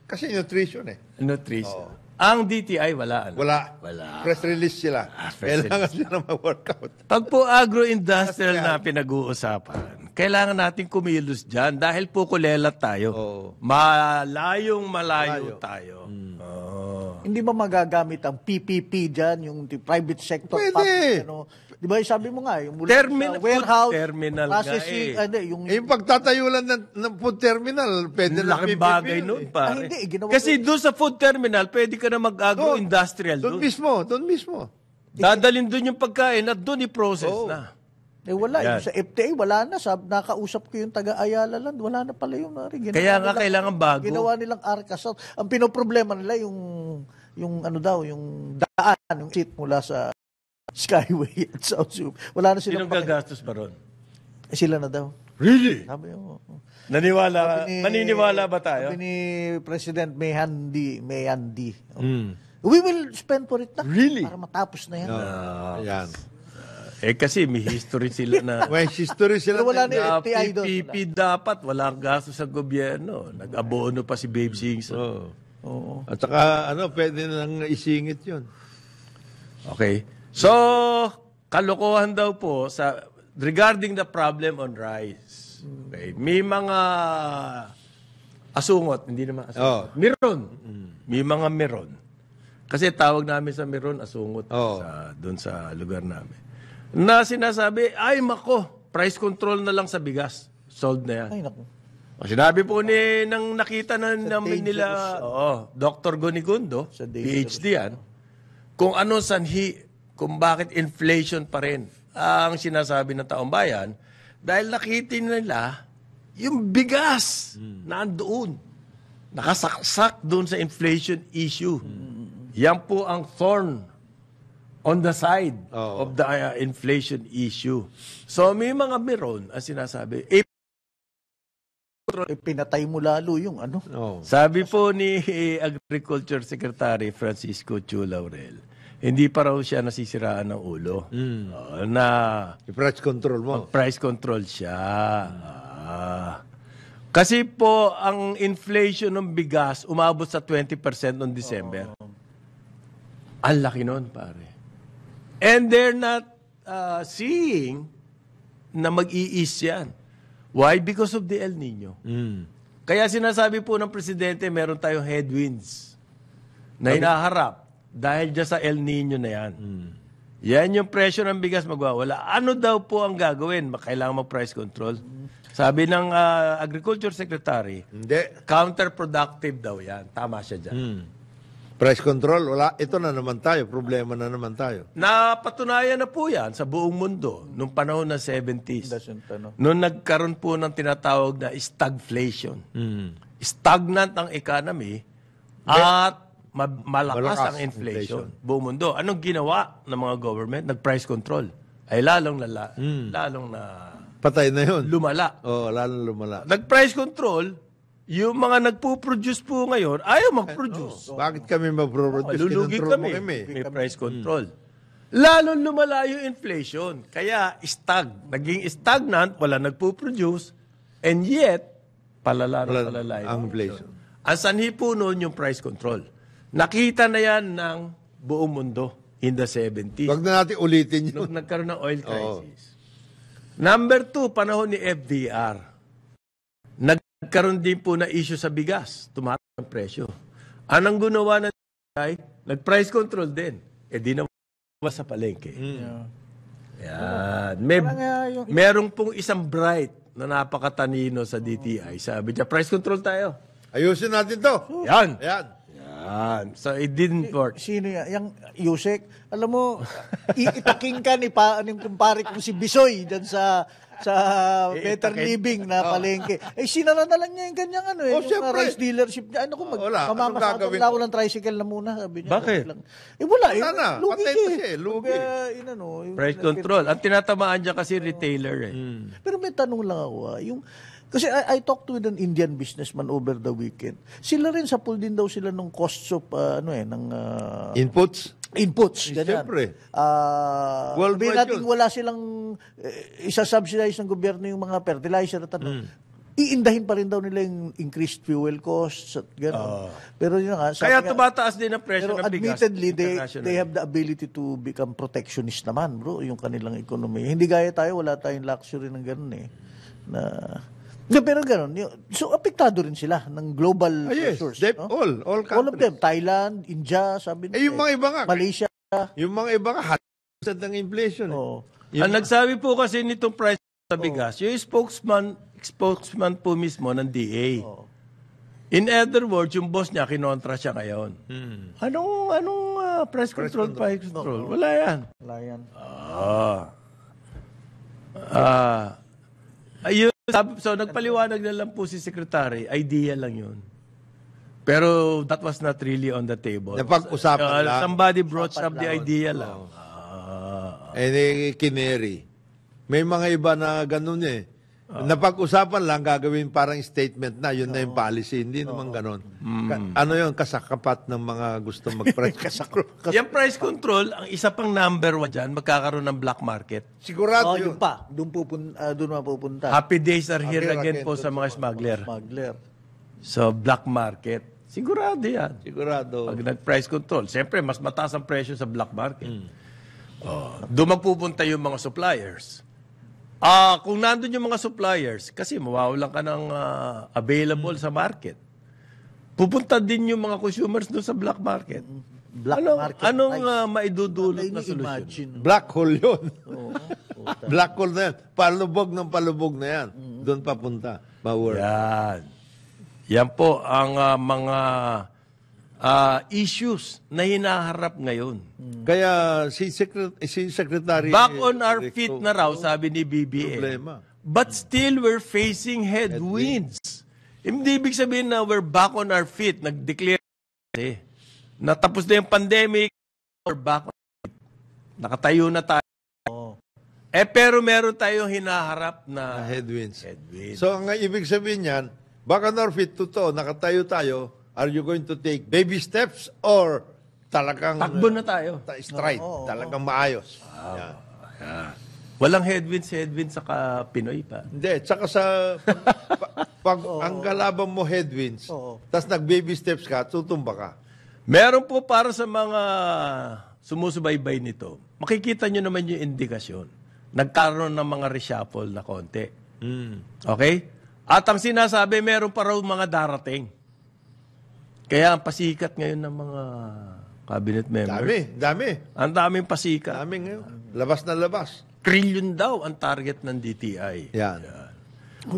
Kasi nutrition eh. Nutrition. Oh. Ang DTI, wala. Ano? Wala. wala. Press release sila. Ah, press kailangan release. sila mag-workout. Pag po agro-industrial na pinag-uusapan, kailangan natin kumilos dyan dahil po kulela tayo. Oh. Malayong malayo, malayo. tayo. Hmm. Oh. Hindi ba magagamit ang PPP dyan, yung private sector? Pwede. Public, ano? Di ba sabi mo nga, yung terminal, warehouse, terminal processing, eh. Ano, yung, eh, yung pagtatayo lang ng, ng food terminal, pwede na PPP. bagay eh. nun, ah, pare. Ah, hindi, ginawa Kasi doon sa food terminal, pwede ka na mag-agro-industrial oh, doon. Doon mismo, doon mismo. Dadalin doon yung pagkain at doon i-process oh. na. Eh wala, Yan. sa FTA wala na. Sab, nakausap ko yung taga-Ayala land, wala na pala yung ah, nari. Kaya nga nilang, kailangan bago. Ginawa nilang Arcas. Ang pinoproblema nila yung yung ano daw, yung daan, yung seat mula sa Skyway at South Soup. Wala na silang Sinong gagastos ba ron? Eh, sila na daw. Really? Sabi mo. Naniwala, ni, maniniwala ba tayo? Sabi ni President Mehandi, Mehandi. Mm. We will spend for it na. Really? Para matapos na yan. Uh, ah. yan. Eh kasi may history sila na... [laughs] May history sila. na... wala na FTI doon. PPP dapat, wala gasto sa gobyerno. Nag-abono pa si Babe Singh. Oo. Oo. At saka, ano, pwede nang isingit yun. Okay. So, kalokohan daw po sa regarding the problem on rice. Okay. May mga asungot, hindi naman asungot. Oh. Meron. May mga meron. Kasi tawag namin sa meron asungot Oh. sa doon sa lugar namin na sinasabi, ay mako, price control na lang sa bigas. Sold na yan. Ay, nako. O, sinabi po ni, nang nakita na sa namin dangerous, nila, oh, Dr. Gonigundo, PhD yan, kung ano sanhi, kung bakit inflation pa rin ang sinasabi ng taong bayan, dahil nakita nila yung bigas hmm. na andoon. Nakasaksak doon sa inflation issue. Hmm. Yan po ang thorn on the side Oo. of the uh, inflation issue. So may mga meron ang sinasabi. Eh, Eh, mo lalo yung ano. Oo. sabi po ni Agriculture Secretary Francisco Chu Laurel, hindi pa raw siya nasisiraan ng ulo. Oo, hmm. ah, na price control mo. price control siya. Ah. Kasi po, ang inflation ng bigas umabot sa 20% noong December. Ang laki noon, pare. And they're not uh, seeing na mag-iis yan. Why? Because of the El Nino. Mm. Kaya sinasabi po ng Presidente, meron tayong headwinds na inaharap dahil dyan sa El Nino na yan. Mm. Yan yung presyo ng bigas magwawala. Ano daw po ang gagawin? Kailangan mag-price control. Sabi ng uh, Agriculture Secretary, Hindi. counterproductive daw yan. Tama siya dyan. Mm. Price control, wala. Ito na naman tayo. Problema na naman tayo. Napatunayan na po yan sa buong mundo nung panahon ng 70s. Ano? Nung nagkaroon po ng tinatawag na stagflation. Mm. Stagnant ang economy at ma- malakas, malakas ang inflation. inflation. Buong mundo. Anong ginawa ng mga government? Nag-price control. Ay lalong lala, mm. lalong na Patay na yun. lumala. Oo, oh, lalo lumala. Nag-price control, yung mga nagpo-produce po ngayon, ayaw mag-produce. Oh, oh. Bakit kami mag-produce? Oh, Lulugi kami. kami. May price control. Hmm. Lalo lumala inflation. Kaya stag. Naging stagnant, wala nagpo-produce. And yet, palala na palala ang inflation. Asan sanhi po noon yung price control. Nakita na yan ng buong mundo in the 70s. Huwag na natin ulitin yun. Nung nagkaroon ng oil crisis. Oo. Number two, panahon ni FDR Nagkaroon din po na issue sa bigas. Tumaas ang presyo. Anong gunawa ng ay nag-price control din. Eh di na sa palengke. Mm. Yeah. Yan. May, ah, merong pong isang bright na napakatanino sa DTI. Sabi niya, price control tayo. Ayusin natin to. Yan. Yan. Yan. So, it didn't work. Sino yan? Yang Yusek? Alam mo, iitaking ka ni, pa, yung kumpare kong si Bisoy dyan sa sa better eh, eh, living na oh. palengke. Eh, sinara na lang niya yung ganyang ano eh. Oh, yung rice dealership niya. Ano kung mag, wala. mamamasakot na ako ng tricycle na muna. Sabi niya. Bakit? Lang. Eh, wala. Wala eh, na. Lugi Patay pa siya eh. eh lugi. Kaya, yun, ano, Price control. Ang tinatamaan niya kasi retailer eh. Hmm. Pero may tanong lang ako ah. Yung, kasi I, I talked with an Indian businessman over the weekend. Sila rin sa pool din daw sila ng costs of uh, ano eh ng uh, inputs. Inputs, eh, ganyan. Siyempre. Uh, well, sabihin natin yun. wala silang uh, isa-subsidize ng gobyerno yung mga fertilizer at ano. Mm. Iindahin pa rin daw nila yung increased fuel costs at gano'n. Uh, ah. pero yun nga. Kaya nga, tumataas din ang pressure ng bigas. admittedly, they, they have the ability to become protectionist naman, bro, yung kanilang ekonomiya. Hindi gaya tayo, wala tayong luxury ng gano'n eh. Na, No, pero ganun. So, apektado rin sila ng global ah, yes. resource. They've, no? All, all countries. All of them. Thailand, India, sabi nila. Eh, yung mga iba nga. Malaysia. Yung mga iba nga, 100% ng inflation. Eh. Oo. Eh. Yung Ang nagsabi po kasi nitong price sa bigas, Oo. yung spokesman, spokesman po mismo ng DA. Oh. In other words, yung boss niya, kinontra siya ngayon. Hmm. Anong, anong uh, ah, price, price control, price control? Wala yan. Wala yan. Ah. Ah. Ayun. So, nagpaliwanag na lang po si Secretary, idea lang yun. Pero that was not really on the table. Napag-usapan uh, lang. Somebody brought up the idea lang. Oh. Ah. Eh, kineri. May mga iba na ganun eh. Ah. Napag-usapan lang, gagawin parang statement na, yun uh, na yung policy. Hindi uh, naman ganon. Mm. Ka- ano yun, kasakapat ng mga gusto mag-price [laughs] control? yung price control, ang isa pang number wa dyan, magkakaroon ng black market. Sigurado oh, yun. yun pa. Doon, pupun- uh, doon mapupunta. Happy days are here again, again po sa mga smuggler. smuggler. So, black market. Sigurado yan. Sigurado. Pag nag-price control, siyempre, mas mataas ang presyo sa black market. Mm. Oh, doon magpupunta yung mga suppliers. Ah, kung nandun yung mga suppliers, kasi mawawalan ka ng ah, available sa market. Pupunta din yung mga consumers doon sa black market. Black anong market anong price. Ah, maidudulot na solusyon? Imagine. Black hole yun. [laughs] Black hole na yan. Palubog ng palubog na yan. Mm-hmm. Doon papunta. Power. Yan. Yan po ang ah, mga uh, issues na hinaharap ngayon. Kaya si, Secret si Secretary... Back on our Recto, feet na raw, sabi ni BBM. Problema. But still, we're facing headwinds. Hindi ibig sabihin na we're back on our feet. Nag-declare eh. Natapos na yung pandemic. We're back on our feet. Nakatayo na tayo. Oh. Eh, pero meron tayong hinaharap na... headwinds. headwinds. So, ang ibig sabihin niyan, back on our feet, totoo, nakatayo tayo, Are you going to take baby steps or talagang... Takbo na tayo. Uh, ta stride. Oo, oo, oo. talagang maayos. Wow. Ah, yeah. Yeah. Walang headwinds, headwinds saka Pinoy pa. Hindi, tsaka sa... pag, pag [laughs] oh, ang kalaban mo headwinds, oh. tapos nag-baby steps ka, tutumba ka. Meron po para sa mga sumusubaybay nito. Makikita nyo naman yung indikasyon. Nagkaroon ng mga reshuffle na konti. Mm. Okay? At ang sinasabi, meron pa raw mga darating. Kaya ang pasikat ngayon ng mga cabinet members. Dami, dami. Ang daming pasikat. Dami ngayon. Labas na labas. Trillion daw ang target ng DTI. Yan. Yan.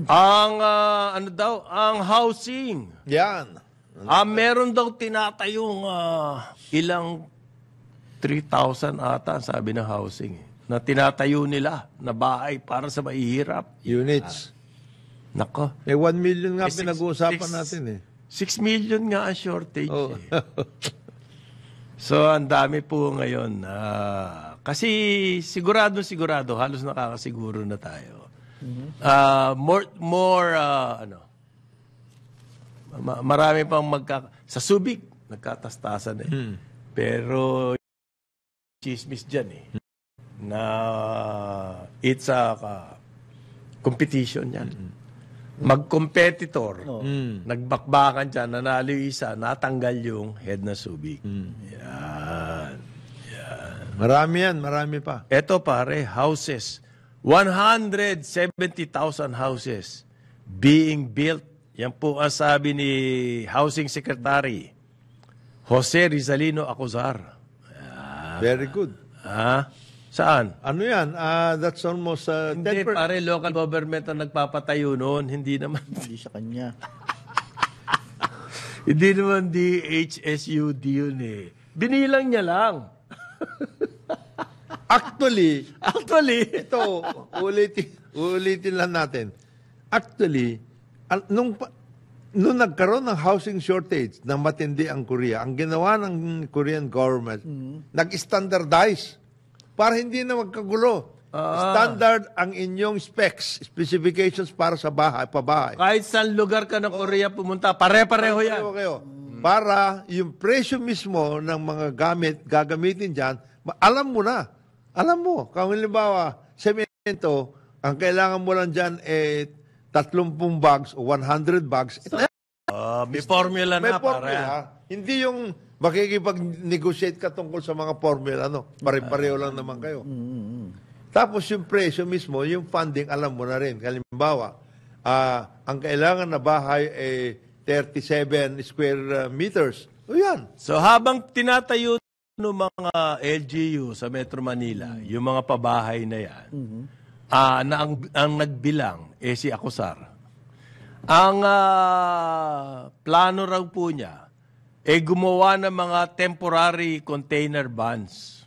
Ang uh, ano daw, ang housing. Yan. Ah, uh, meron daw tinatayong uh, ilang 3,000 ata sabi ng housing eh, na tinatayo nila na bahay para sa mahihirap. Units. Ah. Nako. May eh, 1 million nga eh, pinag-uusapan natin eh. 6 million nga ang shortage. Oh. Eh. so, ang dami po ngayon. Uh, kasi sigurado, sigurado, halos nakakasiguro na tayo. Uh, more, more, uh, ano, ma- marami pang magka... Sa Subic, nagkatastasan eh. Hmm. Pero, chismis dyan eh. Hmm. Na, it's a uh, competition yan. Hmm mag-competitor, oh. nagbakbakan siya, nanalo isa, natanggal yung head na subic. Mm. Yan. Yan. Marami yan, marami pa. Ito pare, houses. 170,000 houses being built. Yan po ang sabi ni Housing Secretary Jose Rizalino Acuzar. Yan. Very good. Ha? Ah, Saan? Ano yan? Uh, that's almost uh, Hindi, 10%. pare, local government ang nagpapatayo noon. Hindi naman. [laughs] Hindi sa kanya. [laughs] Hindi naman DHSUD yun eh. Binilang niya lang. [laughs] Actually, Actually, ito, ulitin, ulitin lang natin. Actually, nung, nung nagkaroon ng housing shortage na matindi ang Korea, ang ginawa ng Korean government, mm. nag-standardize para hindi na magkagulo. Ah. Standard ang inyong specs, specifications para sa bahay, pabahay. Kahit saan lugar ka ng Korea pumunta, pare-pareho yan. Pareho kayo. Para yung presyo mismo ng mga gamit, gagamitin dyan, alam mo na. Alam mo, kung halimbawa, semento, ang kailangan mo lang dyan eh 30 bags o 100 bags. Ito, Uh, may formula may na formula. para. Hindi yung Makikipag-negotiate ka tungkol sa mga formula, no? Pare-pareho lang naman kayo. Tapos yung presyo mismo, yung funding, alam mo na rin. Halimbawa, uh, ang kailangan na bahay ay eh, 37 square ah, meters. O yan. So habang tinatayo ng mga LGU sa Metro Manila, yung mga pabahay na yan, mm-hmm. uh, na ang, ang nagbilang, eh si Akusar. Ang uh, plano raw po niya, eh gumawa ng mga temporary container vans.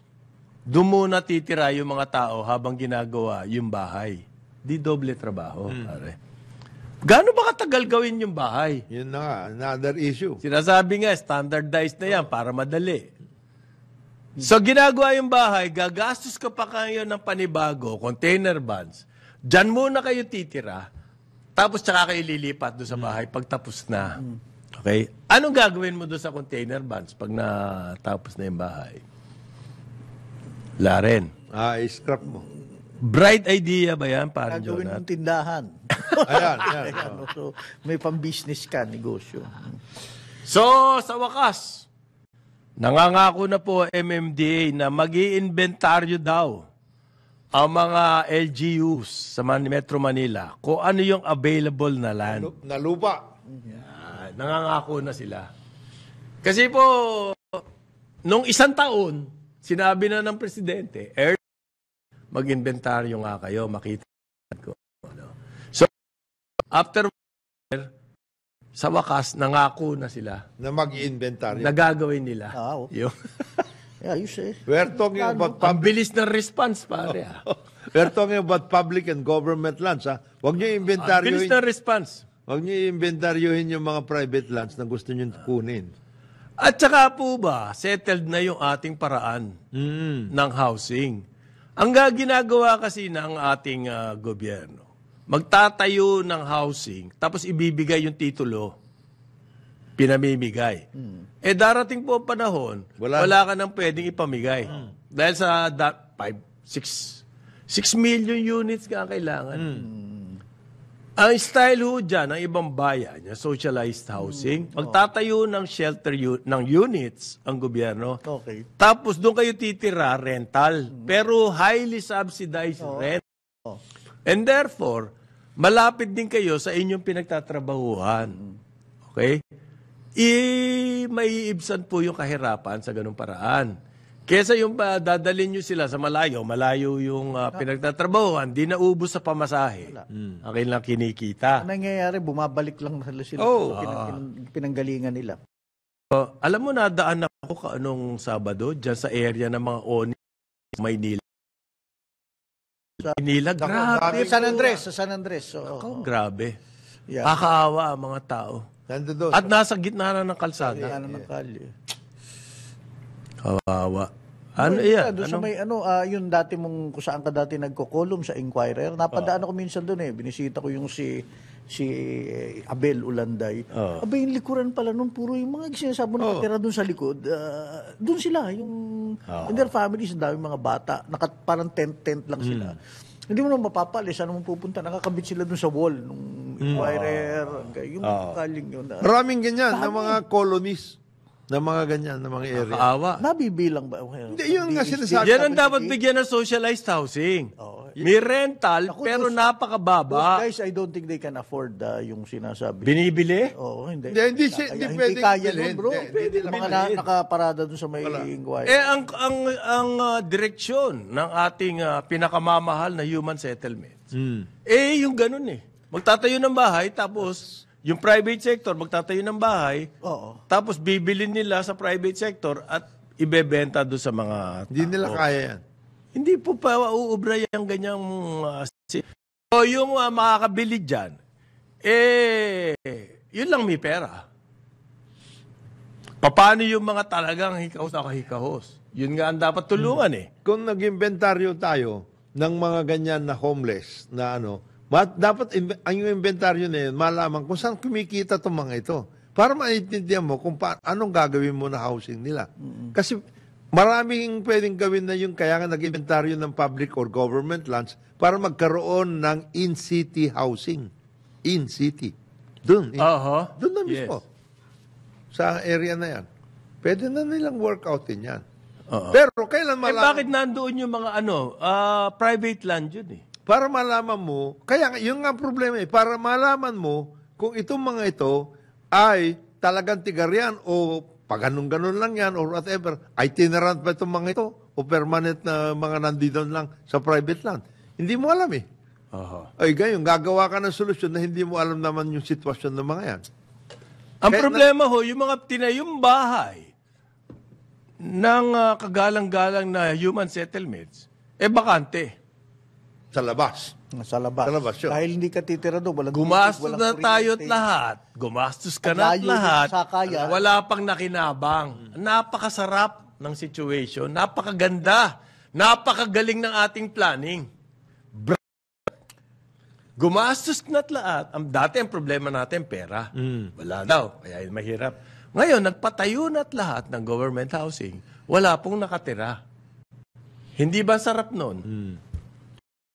Doon muna titira yung mga tao habang ginagawa yung bahay. Di doble trabaho, hmm. pare. Gaano ba katagal gawin yung bahay? Yun na nga, another issue. Sinasabi nga, standardized na yan para madali. So ginagawa yung bahay, gagastos ka pa kayo ng panibago, container vans. Diyan muna kayo titira, tapos tsaka kayo lilipat doon sa hmm. bahay pag tapos na. Hmm. Okay? Anong gagawin mo doon sa container vans pag natapos na yung bahay? Laren. Ah, scrap mo. Bright idea ba yan, parang Gagawin mong tindahan. [laughs] Ayan, ayan. [laughs] Ayan, oh. so, may pang-business ka, negosyo. So, sa wakas, nangangako na po MMDA na mag iinventaryo daw ang mga LGUs sa Metro Manila kung ano yung available na land. Na lupa. Nangangako na sila. Kasi po, nung isang taon, sinabi na ng presidente, Air, mag-inventaryo nga kayo, makita ko. Ano. So, after sa wakas, nangako na sila. Na mag-inventaryo. Nagagawin nila. Ah, okay. Oh. Yung [laughs] yeah, you say. We're talking Plano. about... Pambilis ng response, pare. Ah. We're talking about public and government lands. Ah. Ha? Huwag niyo inventaryo. Pambilis ng response. Huwag niyo i-inventaryohin yung mga private lands na gusto niyo kunin. At saka po ba, settled na yung ating paraan mm. ng housing. Ang ginagawa kasi ng ating uh, gobyerno, magtatayo ng housing, tapos ibibigay yung titulo, pinamimigay. Mm. Eh darating po ang panahon, wala, wala ka nang pwedeng ipamigay. Mm. Dahil sa 5, 6, 6 million units ka ang kailangan. Mm. mm. Ang style ho dyan, ang ibang bayan, yung socialized housing, mm. magtatayo ng shelter u- ng units ang gobyerno. Okay. Tapos doon kayo titira, rental. Mm. Pero highly subsidized oh. rent. Oh. And therefore, malapit din kayo sa inyong pinagtatrabahuhan. Mm. Okay? I maiibsan po yung kahirapan sa ganung paraan. Kesa yung uh, dadalhin nyo sila sa malayo, malayo yung uh, ah, pinagtatrabahoan, di naubos sa pamasahe. Mm. Ang kanilang kinikita. Ang nangyayari, bumabalik lang nila sila oh, sa ah. pinang, pinanggalingan nila. Uh, alam mo, nadaan ako kaanong Sabado, dyan sa area ng mga ONI, Maynila. Sa, Maynila, grabe. San Andres, sa San Andres. So, ako, oh, grabe. Yeah. Kakaawa ang mga tao. Nando doon. At nasa gitna na ng kalsada. Gitna na ng kalye. Kawawa. Ano Ay, ano yan? Doon ano? may ano, uh, yun dati mong kung saan ka dati nagko-column sa Inquirer. Napadaan oh. ako minsan doon eh. Binisita ko yung si si Abel Ulanday. Oh. Abay, yung likuran pala noon, puro yung mga sinasabi na oh. katira doon sa likod. Uh, doon sila, yung oh. and their families, ang daming mga bata. Naka, parang tent-tent lang sila. Hmm. Hindi mo naman mapapalis. Ano mong pupunta? Nakakabit sila doon sa wall nung hmm. Inquirer. Mm. Yung oh. kaling yun. Ah. Maraming ganyan Kami. ng mga colonies ng mga ganyan, ng mga area. Nakaawa. Nabibilang ba? Hindi, yun nga sinasabi. Yan ang dapat bigyan ng socialized housing. Oh. May rental, Ako, pero those, napakababa. Those guys, I don't think they can afford uh, yung sinasabi. Binibili? Oo, oh, hindi. Hindi, hindi, hindi, hindi, hindi kaya nun, bro. Hindi, hindi, hindi, mga nakaparada doon sa may ingway. Eh, ang, ang, ang uh, direksyon ng ating uh, pinakamamahal na human settlement, hmm. eh, yung ganun eh. Magtatayo ng bahay, tapos yung private sector, magtatayo ng bahay, Oo. tapos bibilin nila sa private sector at ibebenta doon sa mga Hindi nila kaya yan. Hindi po pa uubra yung ganyang uh, So, yung uh, makakabili dyan, eh, yun lang may pera. Paano yung mga talagang hikahos na kahikahos? Yun nga ang dapat tulungan hmm. eh. Kung nag-inventaryo tayo ng mga ganyan na homeless na ano, dapat ang yung inventaryo na yun, malaman kung saan kumikita itong mga ito. Para maintindihan mo kung pa, anong gagawin mo na housing nila. Mm-hmm. Kasi maraming pwedeng gawin na yung kaya nga nag-inventaryo ng public or government lands para magkaroon ng in-city housing. In-city. Doon. Uh-huh. Doon na mismo. Yes. Sa area na yan. Pwede na nilang workoutin yan. Uh-huh. Pero kailan malamang... Eh bakit nandoon yung mga ano, uh, private land yun eh? para malaman mo, kaya yung nga problema eh, para malaman mo kung itong mga ito ay talagang tigaryan o paganon-ganon lang yan or whatever, itinerant pa itong mga ito o permanent na mga nandito lang sa private land. Hindi mo alam eh. Uh-huh. Ay gayon, gagawa ka ng solusyon na hindi mo alam naman yung sitwasyon ng mga yan. Ang Kaya problema na, ho, yung mga tinayong bahay ng uh, kagalang-galang na human settlements, eh bakante. Sa labas. Sa labas. Sa labas yun. Dahil hindi ka titira doon. Walang Gumastos walang na at lahat. Gumastos ka na at lahat. kaya. Wala pang nakinabang. Napakasarap ng situation. Napakaganda. Napakagaling ng ating planning. Bra- Gumastos na lahat. Ang, dati ang problema natin, pera. Mm. Wala daw. Kaya mahirap. Ngayon, nagpatayo na lahat ng government housing. Wala pong nakatira. Hindi ba sarap noon? Mm.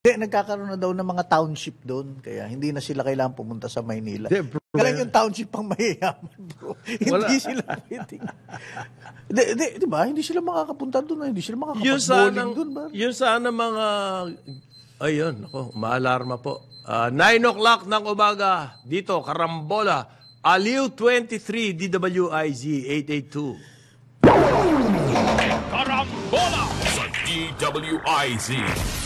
Hindi, nagkakaroon na daw ng mga township doon. Kaya hindi na sila kailangan pumunta sa Maynila. Hindi, bro. Galing yung township pang mayayaman, bro. [laughs] Wala. hindi sila pwedeng. di, di, di ba? Hindi sila makakapunta doon. Ah. Hindi sila Yun makakapag-bowling sana, doon. Ba? yun sana mga... Ayun, ako, maalarma po. Ah, 9 o'clock ng umaga, dito, Karambola, Aliu 23, DWIZ 882. Karambola sa DWIZ